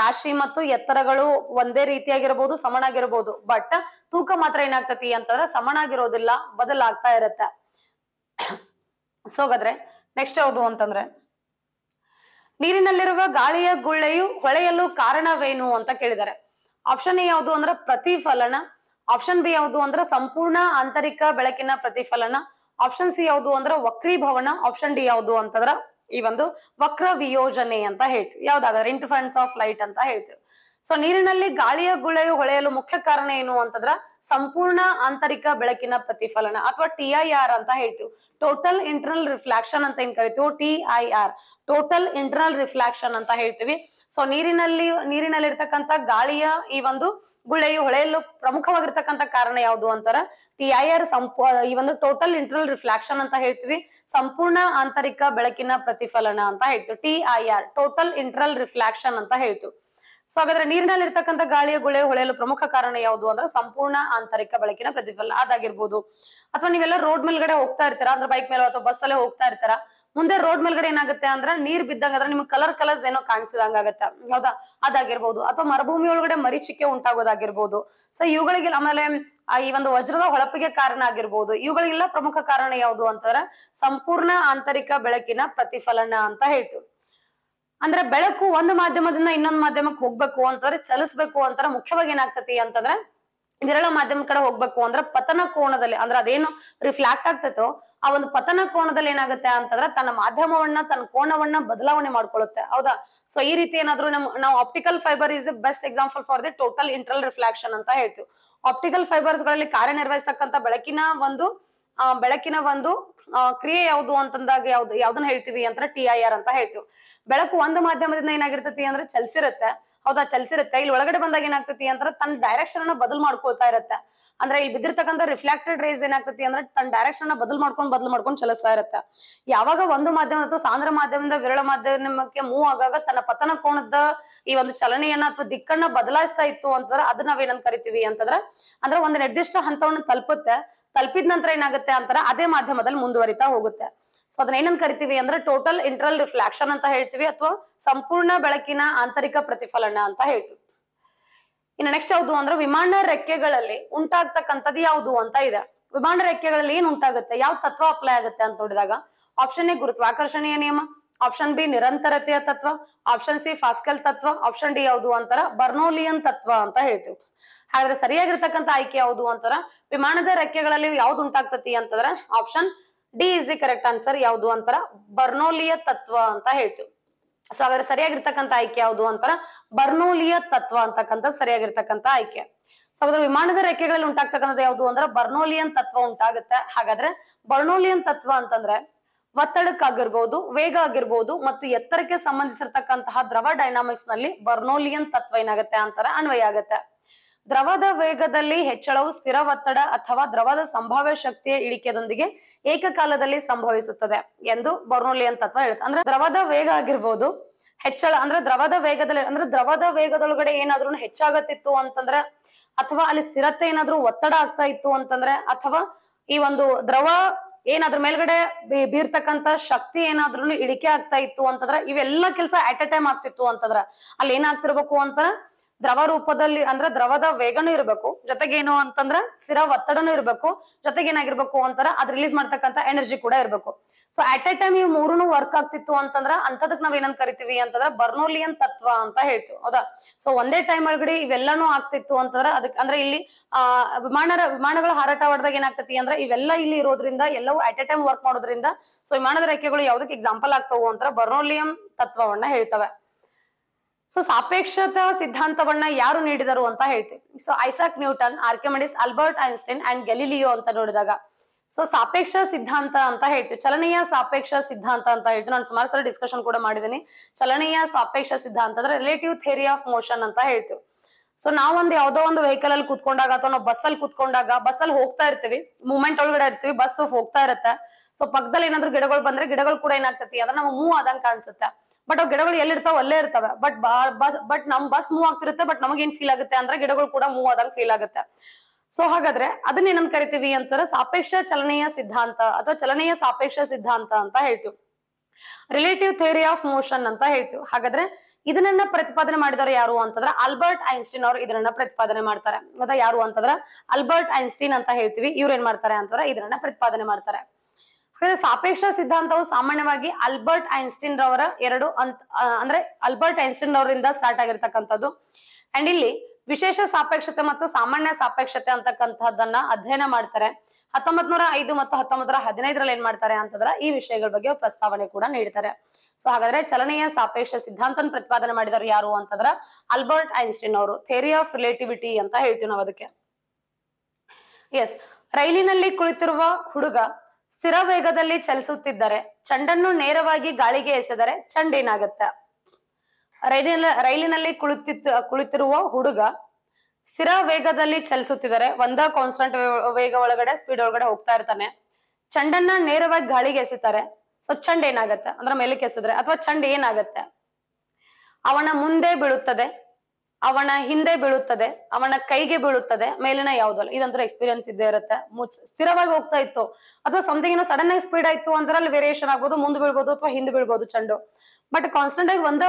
ರಾಶಿ ಮತ್ತು ಎತ್ತರಗಳು ಒಂದೇ ರೀತಿಯಾಗಿರಬಹುದು ಸಮನಾಗಿರಬಹುದು ಬಟ್ ತೂಕ ಮಾತ್ರ ಏನಾಗ್ತತಿ ಅಂತಂದ್ರ ಸಮನಾಗಿರೋದಿಲ್ಲ ಬದಲಾಗ್ತಾ ಇರತ್ತೆ ಸೊ ಹಾಗಾದ್ರೆ ನೆಕ್ಸ್ಟ್ ಯಾವುದು ಅಂತಂದ್ರೆ ನೀರಿನಲ್ಲಿರುವ ಗಾಳಿಯ ಗುಳ್ಳೆಯು ಹೊಳೆಯಲು ಕಾರಣವೇನು ಅಂತ ಕೇಳಿದ್ದಾರೆ ಆಪ್ಷನ್ ಎ ಯಾವುದು ಅಂದ್ರೆ ಪ್ರತಿಫಲನ ಆಪ್ಷನ್ ಬಿ ಯಾವುದು ಅಂದ್ರೆ ಸಂಪೂರ್ಣ ಆಂತರಿಕ ಬೆಳಕಿನ ಪ್ರತಿಫಲನ ಆಪ್ಷನ್ ಸಿ ಯಾವುದು ಅಂದ್ರೆ ವಕ್ರೀಭವನ ಆಪ್ಷನ್ ಡಿ ಯಾವುದು ಅಂತಂದ್ರ ಈ ಒಂದು ವಕ್ರ ವಿಯೋಜನೆ ಅಂತ ಹೇಳ್ತೀವಿ ಯಾವ್ದಾಗಾದ್ರೆ ಇಂಟರ್ಫರೆನ್ಸ್ ಆಫ್ ಲೈಟ್ ಅಂತ ಹೇಳ್ತೀವಿ ಸೊ ನೀರಿನಲ್ಲಿ ಗಾಳಿಯ ಗುಳೆಯು ಹೊಳೆಯಲು ಮುಖ್ಯ ಕಾರಣ ಏನು ಅಂತಂದ್ರ ಸಂಪೂರ್ಣ ಆಂತರಿಕ ಬೆಳಕಿನ ಪ್ರತಿಫಲನ ಅಥವಾ ಟಿ ಐ ಆರ್ ಅಂತ ಹೇಳ್ತೀವಿ ಟೋಟಲ್ ಇಂಟರ್ನಲ್ ರಿಫ್ಲಾಕ್ಷನ್ ಅಂತ ಏನ್ ಕರಿತೀವಿ T I R total internal reflection ಅಂತ ಹೇಳ್ತೀವಿ ಸೊ ನೀರಿನಲ್ಲಿ ನೀರಿನಲ್ಲಿರ್ತಕ್ಕಂಥ ಗಾಳಿಯ ಈ ಒಂದು ಗುಳೆಯು ಹೊಳೆಯಲು ಪ್ರಮುಖವಾಗಿರ್ತಕ್ಕಂಥ ಕಾರಣ ಯಾವುದು ಅಂತಾರ ಟಿ ಐ ಆರ್ ಸಂಪೂ ಈ ಒಂದು ಟೋಟಲ್ ಇಂಟರ್ನಲ್ ರಿಫ್ಲಾಕ್ಷನ್ ಅಂತ ಹೇಳ್ತೀವಿ ಸಂಪೂರ್ಣ ಆಂತರಿಕ ಬೆಳಕಿನ ಪ್ರತಿಫಲನ ಅಂತ ಹೇಳ್ತೀವಿ T I R total internal reflection ಅಂತ ಹೇಳ್ತೀವಿ ಸೊ ಹಾಗಾದ್ರೆ ಇರ್ತಕ್ಕಂಥ ಗಾಳಿಯ ಗುಳೆ ಹೊಳೆಯಲು ಪ್ರಮುಖ ಕಾರಣ ಯಾವುದು ಅಂದ್ರೆ ಸಂಪೂರ್ಣ ಆಂತರಿಕ ಬೆಳಕಿನ ಪ್ರತಿಫಲನ ಅದಾಗಿರ್ಬೋದು ಅಥವಾ ನೀವೆಲ್ಲ ರೋಡ್ ಮೇಲ್ಗಡೆ ಹೋಗ್ತಾ ಇರ್ತಾರ ಅಂದ್ರೆ ಬೈಕ್ ಮೇಲೆ ಅಥವಾ ಬಸ್ ಅಲ್ಲೇ ಹೋಗ್ತಾ ಇರ್ತಾರ ಮುಂದೆ ರೋಡ್ ಮೇಲ್ಗಡೆ ಏನಾಗುತ್ತೆ ಅಂದ್ರೆ ನೀರ್ ಬಿದ್ದಂಗ ಅಂದ್ರೆ ನಿಮ್ಗೆ ಕಲರ್ ಕಲರ್ಸ್ ಏನೋ ಕಾಣಿಸಿದಂಗಾಗತ್ತೆ ಹೌದಾ ಅದಾಗಿರ್ಬೋದು ಅಥವಾ ಮರುಭೂಮಿ ಒಳಗಡೆ ಮರೀಚಿಕೆ ಉಂಟಾಗೋದಾಗಿರ್ಬೋದು ಸೊ ಇವುಗಳಿಗೆ ಆಮೇಲೆ ಈ ಒಂದು ವಜ್ರದ ಹೊಳಪಿಗೆ ಕಾರಣ ಆಗಿರ್ಬೋದು ಇವುಗಳಿಗೆಲ್ಲ ಪ್ರಮುಖ ಕಾರಣ ಯಾವುದು ಅಂತಂದ್ರೆ ಸಂಪೂರ್ಣ ಆಂತರಿಕ ಬೆಳಕಿನ ಪ್ರತಿಫಲನ ಅಂತ ಹೇಳ್ತು ಅಂದ್ರೆ ಬೆಳಕು ಒಂದು ಮಾಧ್ಯಮದಿಂದ ಇನ್ನೊಂದು ಮಾಧ್ಯಮಕ್ಕೆ ಹೋಗ್ಬೇಕು ಅಂತಂದ್ರೆ ಚಲಿಸ್ಬೇಕು ಅಂತಾರೆ ಮುಖ್ಯವಾಗಿ ಏನಾಗ್ತತಿ ಅಂತಂದ್ರೆ ವಿರಳ ಮಾಧ್ಯಮ ಕಡೆ ಹೋಗ್ಬೇಕು ಅಂದ್ರೆ ಪತನ ಕೋಣದಲ್ಲಿ ಅಂದ್ರೆ ಅದೇನು ರಿಫ್ಲಾಕ್ಟ್ ಆಗ್ತೈತೋ ಆ ಒಂದು ಪತನ ಕೋಣದಲ್ಲಿ ಏನಾಗುತ್ತೆ ಅಂತಂದ್ರೆ ತನ್ನ ಮಾಧ್ಯಮವನ್ನ ತನ್ನ ಕೋಣವನ್ನ ಬದಲಾವಣೆ ಮಾಡ್ಕೊಳ್ಳುತ್ತೆ ಹೌದಾ ಸೊ ಈ ರೀತಿ ಏನಾದ್ರು ನಮ್ ನಾವು optical fibre is the best example for the total internal reflection ಅಂತ ಹೇಳ್ತೀವಿ ಆಪ್ಟಿಕಲ್ ಫೈಬರ್ಸ್ ಗಳಲ್ಲಿ ಕಾರ್ಯನಿರ್ವಹಿಸತಕ್ಕಂತ ಬೆಳಕಿನ ಒಂದು ಬೆಳಕಿನ ಒಂದು ಕ್ರಿಯೆ ಯಾವುದು ಅಂತಂದಾಗ ಯಾವ್ದು ಯಾವ್ದನ್ನ ಹೇಳ್ತೀವಿ ಅಂತ ಟಿ ಐ ಆರ್ ಅಂತ ಹೇಳ್ತೀವಿ ಬೆಳಕು ಒಂದು ಮಾಧ್ಯಮದಿಂದ ಏನಾಗಿರ್ತತಿ ಅಂದ್ರೆ ಚಲಿಸಿರುತ್ತೆ ಹೌದಾ ಚಲಿಸಿರುತ್ತೆ ಇಲ್ಲಿ ಒಳಗಡೆ ಬಂದಾಗ ಏನಾಗ್ತತಿ ಅಂದ್ರೆ ತನ್ನ ಡೈರೆಕ್ಷನ್ ಅನ್ನ ಬದಲ್ ಮಾಡ್ಕೊಳ್ತಾ ಇರುತ್ತೆ ಅಂದ್ರೆ ಇಲ್ಲಿ ಬಿದ್ದಿರ್ತಕ್ಕಂಥ ರಿಫ್ಲೆಕ್ಟೆಡ್ ರೇಸ್ ಏನಾಗ್ತತಿ ಅಂದ್ರೆ ತನ್ನ ಡೈರೆಕ್ಷನ್ ಅನ್ನ ಬದಲ್ ಮಾಡ್ಕೊಂಡು ಬದಲ್ ಮಾಡ್ಕೊಂಡು ಚಲಿಸ್ತಾ ಇರುತ್ತೆ ಯಾವಾಗ ಒಂದು ಮಾಧ್ಯಮ ಅಥವಾ ಸಾಂದ್ರ ಮಾಧ್ಯಮದಿಂದ ವಿರಳ ಮಾಧ್ಯಮಕ್ಕೆ ಮೂವ್ ಆಗಾಗ ತನ್ನ ಪತನ ಕೋಣದ ಈ ಒಂದು ಚಲನೆಯನ್ನ ಅಥವಾ ದಿಕ್ಕನ್ನ ಬದಲಾಯಿಸ್ತಾ ಇತ್ತು ಅಂತಂದ್ರೆ ಅದನ್ನ ಏನಂತ ಕರಿತೀವಿ ಅಂತಂದ್ರೆ ಅಂದ್ರೆ ಒಂದು ನಿರ್ದಿಷ್ಟ ಹಂತವನ್ನು ತಲುಪುತ್ತೆ ತಲುಪಿದ ನಂತರ ಏನಾಗುತ್ತೆ ಅಂತಾರ ಅದೇ ಮಾಧ್ಯಮದಲ್ಲಿ ಮುಂದುವರಿತಾ ಹೋಗುತ್ತೆ ಸೊ ಅದನ್ನ ಏನಂತ ಕರಿತೀವಿ ಅಂದ್ರೆ ಟೋಟಲ್ ಇಂಟರ್ನಲ್ ರಿಫ್ಲಾಕ್ಷನ್ ಅಂತ ಹೇಳ್ತೀವಿ ಅಥವಾ ಸಂಪೂರ್ಣ ಬೆಳಕಿನ ಆಂತರಿಕ ಪ್ರತಿಫಲನ ಅಂತ ಹೇಳ್ತೀವಿ ಇನ್ನು ನೆಕ್ಸ್ಟ್ ಯಾವುದು ಅಂದ್ರೆ ವಿಮಾನ ರೆಕ್ಕೆಗಳಲ್ಲಿ ಉಂಟಾಗ್ತಕ್ಕಂಥದ್ದು ಯಾವುದು ಅಂತ ಇದೆ ವಿಮಾನ ರೆಕ್ಕೆಗಳಲ್ಲಿ ಏನ್ ಉಂಟಾಗುತ್ತೆ ಯಾವ ತತ್ವ ಅಪ್ಲೈ ಆಗುತ್ತೆ ಅಂತ ನೋಡಿದಾಗ ಆಪ್ಷನ್ ಎ ಗುರುತ್ವಾಕರ್ಷಣೆಯ ನಿಯಮ ಆಪ್ಷನ್ ಬಿ ನಿರಂತರತೆಯ ತತ್ವ ಆಪ್ಷನ್ ಸಿ ಫಾಸ್ಕಲ್ ತತ್ವ ಆಪ್ಷನ್ ಡಿ ಯಾವುದು ಅಂತಾರ ಬರ್ನೋಲಿಯನ್ ತತ್ವ ಅಂತ ಹೇಳ್ತೀವಿ ಹಾಗಾದ್ರೆ ಸರಿಯಾಗಿರ್ತಕ್ಕಂಥ ಆಯ್ಕೆ ಯಾವುದು ಅಂತಾರ ವಿಮಾನದ ರೆಕ್ಕೆಗಳಲ್ಲಿ ಯಾವ್ದು ಉಂಟಾಗ್ತತಿ ಅಂತಂದ್ರೆ option D is the correct answer ಯಾವ್ದು ಅಂತರ ಬರ್ನೋಲಿಯ ತತ್ವ ಅಂತ ಹೇಳ್ತೀವಿ ಸೊ ಹಾಗಾದ್ರೆ ಸರಿಯಾಗಿರ್ತಕ್ಕಂತ ಆಯ್ಕೆ ಯಾವ್ದು ಅಂತಾರ ಬರ್ನೋಲಿಯ ತತ್ವ ಅಂತಕ್ಕಂಥ ಸರಿಯಾಗಿರ್ತಕ್ಕಂಥ ಆಯ್ಕೆ ಸೊ ಹಾಗಾದ್ರೆ ವಿಮಾನದ ರೆಕ್ಕೆಗಳಲ್ಲಿ ಉಂಟಾಗ್ತಕ್ಕಂಥದ್ದು ಯಾವ್ದು ಅಂದ್ರೆ ಬರ್ನೋಲಿಯನ್ ತತ್ವ ಉಂಟಾಗುತ್ತೆ ಹಾಗಾದ್ರೆ ಬರ್ನೋಲಿಯನ್ ತತ್ವ ಅಂತಂದ್ರೆ ಒತ್ತಡಕ್ಕಾಗಿರ್ಬಹುದು ವೇಗ ಆಗಿರ್ಬೋದು ಮತ್ತು ಎತ್ತರಕ್ಕೆ ಸಂಬಂಧಿಸಿರ್ತಕ್ಕಂತಹ ದ್ರವ ಡೈನಾಮಿಕ್ಸ್ ನಲ್ಲಿ ಬರ್ನೋಲಿಯನ್ ತತ್ವ ಏನಾಗುತ್ತೆ ಅಂತಾರೆ ಅನ್ವಯ ಆಗುತ್ತೆ ದ್ರವದ ವೇಗದಲ್ಲಿ ಹೆಚ್ಚಳವು ಸ್ಥಿರ ಒತ್ತಡ ಅಥವಾ ದ್ರವದ ಸಂಭಾವ್ಯ ಶಕ್ತಿಯ ಇಳಿಕೆದೊಂದಿಗೆ ಏಕಕಾಲದಲ್ಲಿ ಸಂಭವಿಸುತ್ತದೆ ಎಂದು ಬರ್ನೋಲಿಯನ್ ತತ್ವ ಹೇಳುತ್ತೆ ಅಂದ್ರೆ ದ್ರವದ ವೇಗ ಆಗಿರ್ಬೋದು ಹೆಚ್ಚಳ ಅಂದ್ರೆ ದ್ರವದ ವೇಗದಲ್ಲಿ ಅಂದ್ರೆ ದ್ರವದ ವೇಗದೊಳಗಡೆ ಏನಾದ್ರೂ ಹೆಚ್ಚಾಗತ್ತಿತ್ತು ಅಂತಂದ್ರೆ ಅಥವಾ ಅಲ್ಲಿ ಸ್ಥಿರತೆ ಏನಾದ್ರೂ ಒತ್ತಡ ಆಗ್ತಾ ಇತ್ತು ಅಂತಂದ್ರೆ ಅಥವಾ ಈ ಒಂದು ದ್ರವ ಏನಾದ್ರ ಮೇಲ್ಗಡೆ ಬೀರ್ತಕ್ಕಂತ ಶಕ್ತಿ ಏನಾದ್ರೂ ಇಳಿಕೆ ಆಗ್ತಾ ಇತ್ತು ಅಂತಂದ್ರೆ ಇವೆಲ್ಲ ಕೆಲಸ ಅಟ್ ಎ ಟೈಮ್ ಆಗ್ತಿತ್ತು ಅಂತಂದ್ರ ಅಲ್ಲಿ ಏನಾಗ್ತಿರ್ಬೇಕು ಅಂತ ದ್ರವ ರೂಪದಲ್ಲಿ ಅಂದ್ರೆ ದ್ರವದ ವೇಗನೂ ಇರಬೇಕು ಜೊತೆಗೇನು ಅಂತಂದ್ರ ಸ್ಥಿರ ಒತ್ತಡನು ಇರಬೇಕು ಜೊತೆಗೆ ಏನಾಗಿರ್ಬೇಕು ಅಂತಾರ ಅದ್ ರಿಲೀಸ್ ಮಾಡ್ತಕ್ಕಂತ ಎನರ್ಜಿ ಕೂಡ ಇರಬೇಕು ಸೊ ಅಟ್ ಎ ಟೈಮ್ ಇವ್ ಮೂರು ವರ್ಕ್ ಆಗ್ತಿತ್ತು ಅಂತಂದ್ರ ಅಂತದಕ್ ನಾವ್ ಏನಂತ ಕರಿತೀವಿ ಅಂತಂದ್ರ ಬರ್ನೋಲಿಯನ್ ತತ್ವ ಅಂತ ಹೇಳ್ತೀವಿ ಹೌದಾ ಸೊ ಒಂದೇ ಟೈಮ್ ಒಳಗಡೆ ಇವೆಲ್ಲಾನು ಆಗ್ತಿತ್ತು ಅಂತಂದ್ರ ಅದಕ್ಕೆ ಅಂದ್ರೆ ಇಲ್ಲಿ ಆ ವಿಮಾನರ ವಿಮಾನಗಳ ಹಾರಾಟ ಮಾಡಿದಾಗ ಏನಾಗ್ತತಿ ಅಂದ್ರೆ ಇವೆಲ್ಲ ಇಲ್ಲಿ ಇರೋದ್ರಿಂದ ಎಲ್ಲವೂ ಅಟ್ ಎ ಟೈಮ್ ವರ್ಕ್ ಮಾಡೋದ್ರಿಂದ ಸೊ ವಿಮಾನದ ರೇಖೆಗಳು ಯಾವ್ದಕ್ಕೆ ಎಕ್ಸಾಂಪಲ್ ಆಗ್ತವು ಅಂತ ಬರ್ನೋಲಿಯಂ ತತ್ವವನ್ನ ಹೇಳ್ತವೆ ಸೊ ಸಾಪೇಕ್ಷತಾ ಸಿದ್ಧಾಂತವನ್ನ ಯಾರು ನೀಡಿದರು ಅಂತ ಹೇಳ್ತೀವಿ so Isaac Newton Archimedes Albert Einstein and Galileo ಅಂತ ನೋಡಿದಾಗ ಸೊ ಸಾಪೇಕ್ಷ ಸಿದ್ಧಾಂತ ಅಂತ ಹೇಳ್ತೀವಿ ಚಲನೆಯ ಸಾಪೇಕ್ಷ ಸಿದ್ಧಾಂತ ಅಂತ ಹೇಳ್ತೀವಿ ನಾನು ಸುಮಾರು ಸಲ ಡಿಸ್ಕಷನ್ ಕೂಡ ಮಾಡಿದ್ದೀನಿ ಚಲನೆಯ ಸಾಪೇಕ್ಷ ಸಿದ್ಧಾಂತ ಅಂದ್ರೆ ರಿಲೇಟಿವ್ ಥಿಯರಿ ಆಫ್ ಮೋಷನ್ ಅಂತ ಹೇಳ್ತೀವಿ ಸೊ ನಾವೊಂದು ಯಾವ್ದೋ ಒಂದು ವೆಹಿಕಲ್ ಅಲ್ಲಿ ಕುತ್ಕೊಂಡಾಗ ಅಥವಾ ನಾವು ಬಸ್ ಅಲ್ಲಿ ಕುತ್ಕೊಂಡಾಗ ಬಸ್ ಅಲ್ಲಿ ಹೋಗ್ತಾ ಇರ್ತೀವಿ ಮೂವ್ಮೆಂಟ್ ಒಳಗಡೆ ಇರ್ತೀವಿ ಬಸ್ ಹೋಗ್ತಾ ಇರುತ್ತೆ ಸೊ ಪಕ್ಕದಲ್ಲಿ ಏನಾದ್ರು ಗಿಡಗಳು ಬಂದ್ರೆ ಗಿಡಗಳು ಕೂಡ ಏನಾಗ್ತತಿ ಅಂದ್ರೆ ನಾವು ಮೂವ್ ಆದಂಗ್ ಕಾಣಿಸುತ್ತೆ ಬಟ್ ಅವ್ ಗಿಡಗಳು ಎಲ್ಲಿರ್ತಾವ ಅಲ್ಲೇ ಇರ್ತವೆ ಬಟ್ ಬಸ್ ಬಟ್ ನಮ್ ಬಸ್ ಮೂವ್ ಆಗ್ತಿರುತ್ತೆ ಬಟ್ ನಮಗೇನ್ ಫೀಲ್ ಆಗುತ್ತೆ ಅಂದ್ರೆ ಗಿಡಗಳು ಕೂಡ ಮೂವ್ ಆದಂಗ್ ಫೀಲ್ ಆಗುತ್ತೆ ಸೊ ಹಾಗಾದ್ರೆ ಅದನ್ನ ಏನಂತ ಕರಿತೀವಿ ಅಂತಾರೆ ಸಾಪೇಕ್ಷ ಚಲನೆಯ ಸಿದ್ಧಾಂತ ಅಥವಾ ಚಲನೆಯ ಸಾಪೇಕ್ಷ ಸಿದ್ಧಾಂತ ಅಂತ ಹೇಳ್ತೀವಿ ರಿಲೇಟಿವ್ ಥಿಯರಿ ಆಫ್ ಮೋಷನ್ ಅಂತ ಹೇಳ್ತೀವಿ ಹಾಗಾದ್ರೆ ಇದನ್ನ ಪ್ರತಿಪಾದನೆ ಮಾಡಿದವರು ಯಾರು ಅಂತಂದ್ರೆ ಅಲ್ಬರ್ಟ್ ಐನ್ಸ್ಟೀನ್ ಅವರು ಇದನ್ನ ಪ್ರತಿಪಾದನೆ ಮಾಡ್ತಾರೆ ಮತ್ತೆ ಯಾರು ಅಂತಂದ್ರೆ ಅಲ್ಬರ್ಟ್ ಐನ್ಸ್ಟೀನ್ ಅಂತ ಹೇಳ್ತೀವಿ ಇವ್ರು ಏನ್ ಮಾಡ್ತಾರೆ ಅಂತಂದ್ರೆ ಇದನ್ನ ಪ್ರತಿಪಾದನೆ ಮಾಡ್ತಾರೆ ಸಾಪೇಕ್ಷ ಸಿದ್ಧಾಂತವು ಸಾಮಾನ್ಯವಾಗಿ ಅಲ್ಬರ್ಟ್ ಐನ್ಸ್ಟೀನ್ ರವರ ಎರಡು ಅಂತ ಅಂದ್ರೆ ಅಲ್ಬರ್ಟ್ ಐನ್ಸ್ಟೀನ್ ರವರಿಂದ ಸ್ಟಾರ್ಟ್ ಆಗಿರ್ತಕ್ಕಂಥದ್ದು ಅಂಡ್ ಇಲ್ಲಿ ವಿಶೇಷ ಸಾಪೇಕ್ಷತೆ ಮತ್ತು ಸಾಮಾನ್ಯ ಸಾಪೇಕ್ಷತೆ ಅಂತಕ್ಕಂಥದ್ದನ್ನ ಅಧ್ಯಯನ ಮಾಡ್ತಾರೆ ಹತ್ತೊಂಬತ್ ನೂರ ಐದು ಮತ್ತು ಹತ್ತೊಂಬತ್ ನೂರ ಹದಿನೈದರಲ್ಲಿ ಏನ್ ಮಾಡ್ತಾರೆ ಅಂತಂದ್ರ ಈ ವಿಷಯಗಳ ಬಗ್ಗೆ ಪ್ರಸ್ತಾವನೆ ಕೂಡ ನೀಡ್ತಾರೆ ಸೊ ಹಾಗಾದ್ರೆ ಚಲನೆಯ ಸಾಪೇಕ್ಷ ಸಿದ್ಧಾಂತನ ಪ್ರತಿಪಾದನೆ ಮಾಡಿದವರು ಯಾರು ಅಂತಂದ್ರ ಅಲ್ಬರ್ಟ್ ಐನ್ಸ್ಟೀನ್ ಅವರು ಥೇರಿ ಆಫ್ ರಿಲೇಟಿವಿಟಿ ಅಂತ ಹೇಳ್ತೀವಿ ನಾವು ಅದಕ್ಕೆ ಎಸ್ ರೈಲಿನಲ್ಲಿ ಕುಳಿತಿರುವ ಹುಡುಗ ಸ್ಥಿರ ವೇಗದಲ್ಲಿ ಚಲಿಸುತ್ತಿದ್ದರೆ ಚಂಡನ್ನು ನೇರವಾಗಿ ಗಾಳಿಗೆ ಎಸೆದರೆ ಚಂಡೇನಾಗತ್ತೆ ರೈಲಿನ ರೈಲಿನಲ್ಲಿ ಕುಳಿತಿತ್ತು ಕುಳಿತಿರುವ ಹುಡುಗ ಸ್ಥಿರ ವೇಗದಲ್ಲಿ ಚಲಿಸುತ್ತಿದ್ದಾರೆ ಒಂದ ಕಾನ್ಸ್ಟಂಟ್ ವೇಗ ಒಳಗಡೆ ಸ್ಪೀಡ್ ಒಳಗಡೆ ಹೋಗ್ತಾ ಇರ್ತಾನೆ ಚಂಡನ್ನ ನೇರವಾಗಿ ಗಾಳಿಗೆ ಎಸಿತಾರೆ ಸೊ ಚಂಡ್ ಏನಾಗತ್ತೆ ಅಂದ್ರೆ ಮೇಲಕ್ಕೆ ಎಸೆದ್ರೆ ಅಥವಾ ಚಂಡ್ ಏನಾಗತ್ತೆ ಅವನ ಮುಂದೆ ಬೀಳುತ್ತದೆ ಅವನ ಹಿಂದೆ ಬೀಳುತ್ತದೆ ಅವನ ಕೈಗೆ ಬೀಳುತ್ತದೆ ಮೇಲಿನ ಯಾವ್ದಲ್ಲ ಇದಂತರ ಎಕ್ಸ್ಪೀರಿಯನ್ಸ್ ಇದ್ದೇ ಇರುತ್ತೆ ಮುಚ್ ಸ್ಥಿರವಾಗಿ ಹೋಗ್ತಾ ಇತ್ತು ಅಥವಾ ಸಮಥಿಂಗ್ ಏನೋ ಸಡನ್ ಆಗಿ ಸ್ಪೀಡ್ ಆಯ್ತು ಅಂದ್ರೆ ಅಲ್ಲಿ ವೇರಿಯೇಷನ್ ಆಗ್ಬೋದು ಮುಂದೆ ಬೀಳ್ಬೋದು ಅಥವಾ ಹಿಂದೆ ಬೀಳ್ಬೋದು ಚೆಂಡು ಬಟ್ ಕಾನ್ಸ್ಟೆಂಟ್ ಆಗಿ ಒಂದೇ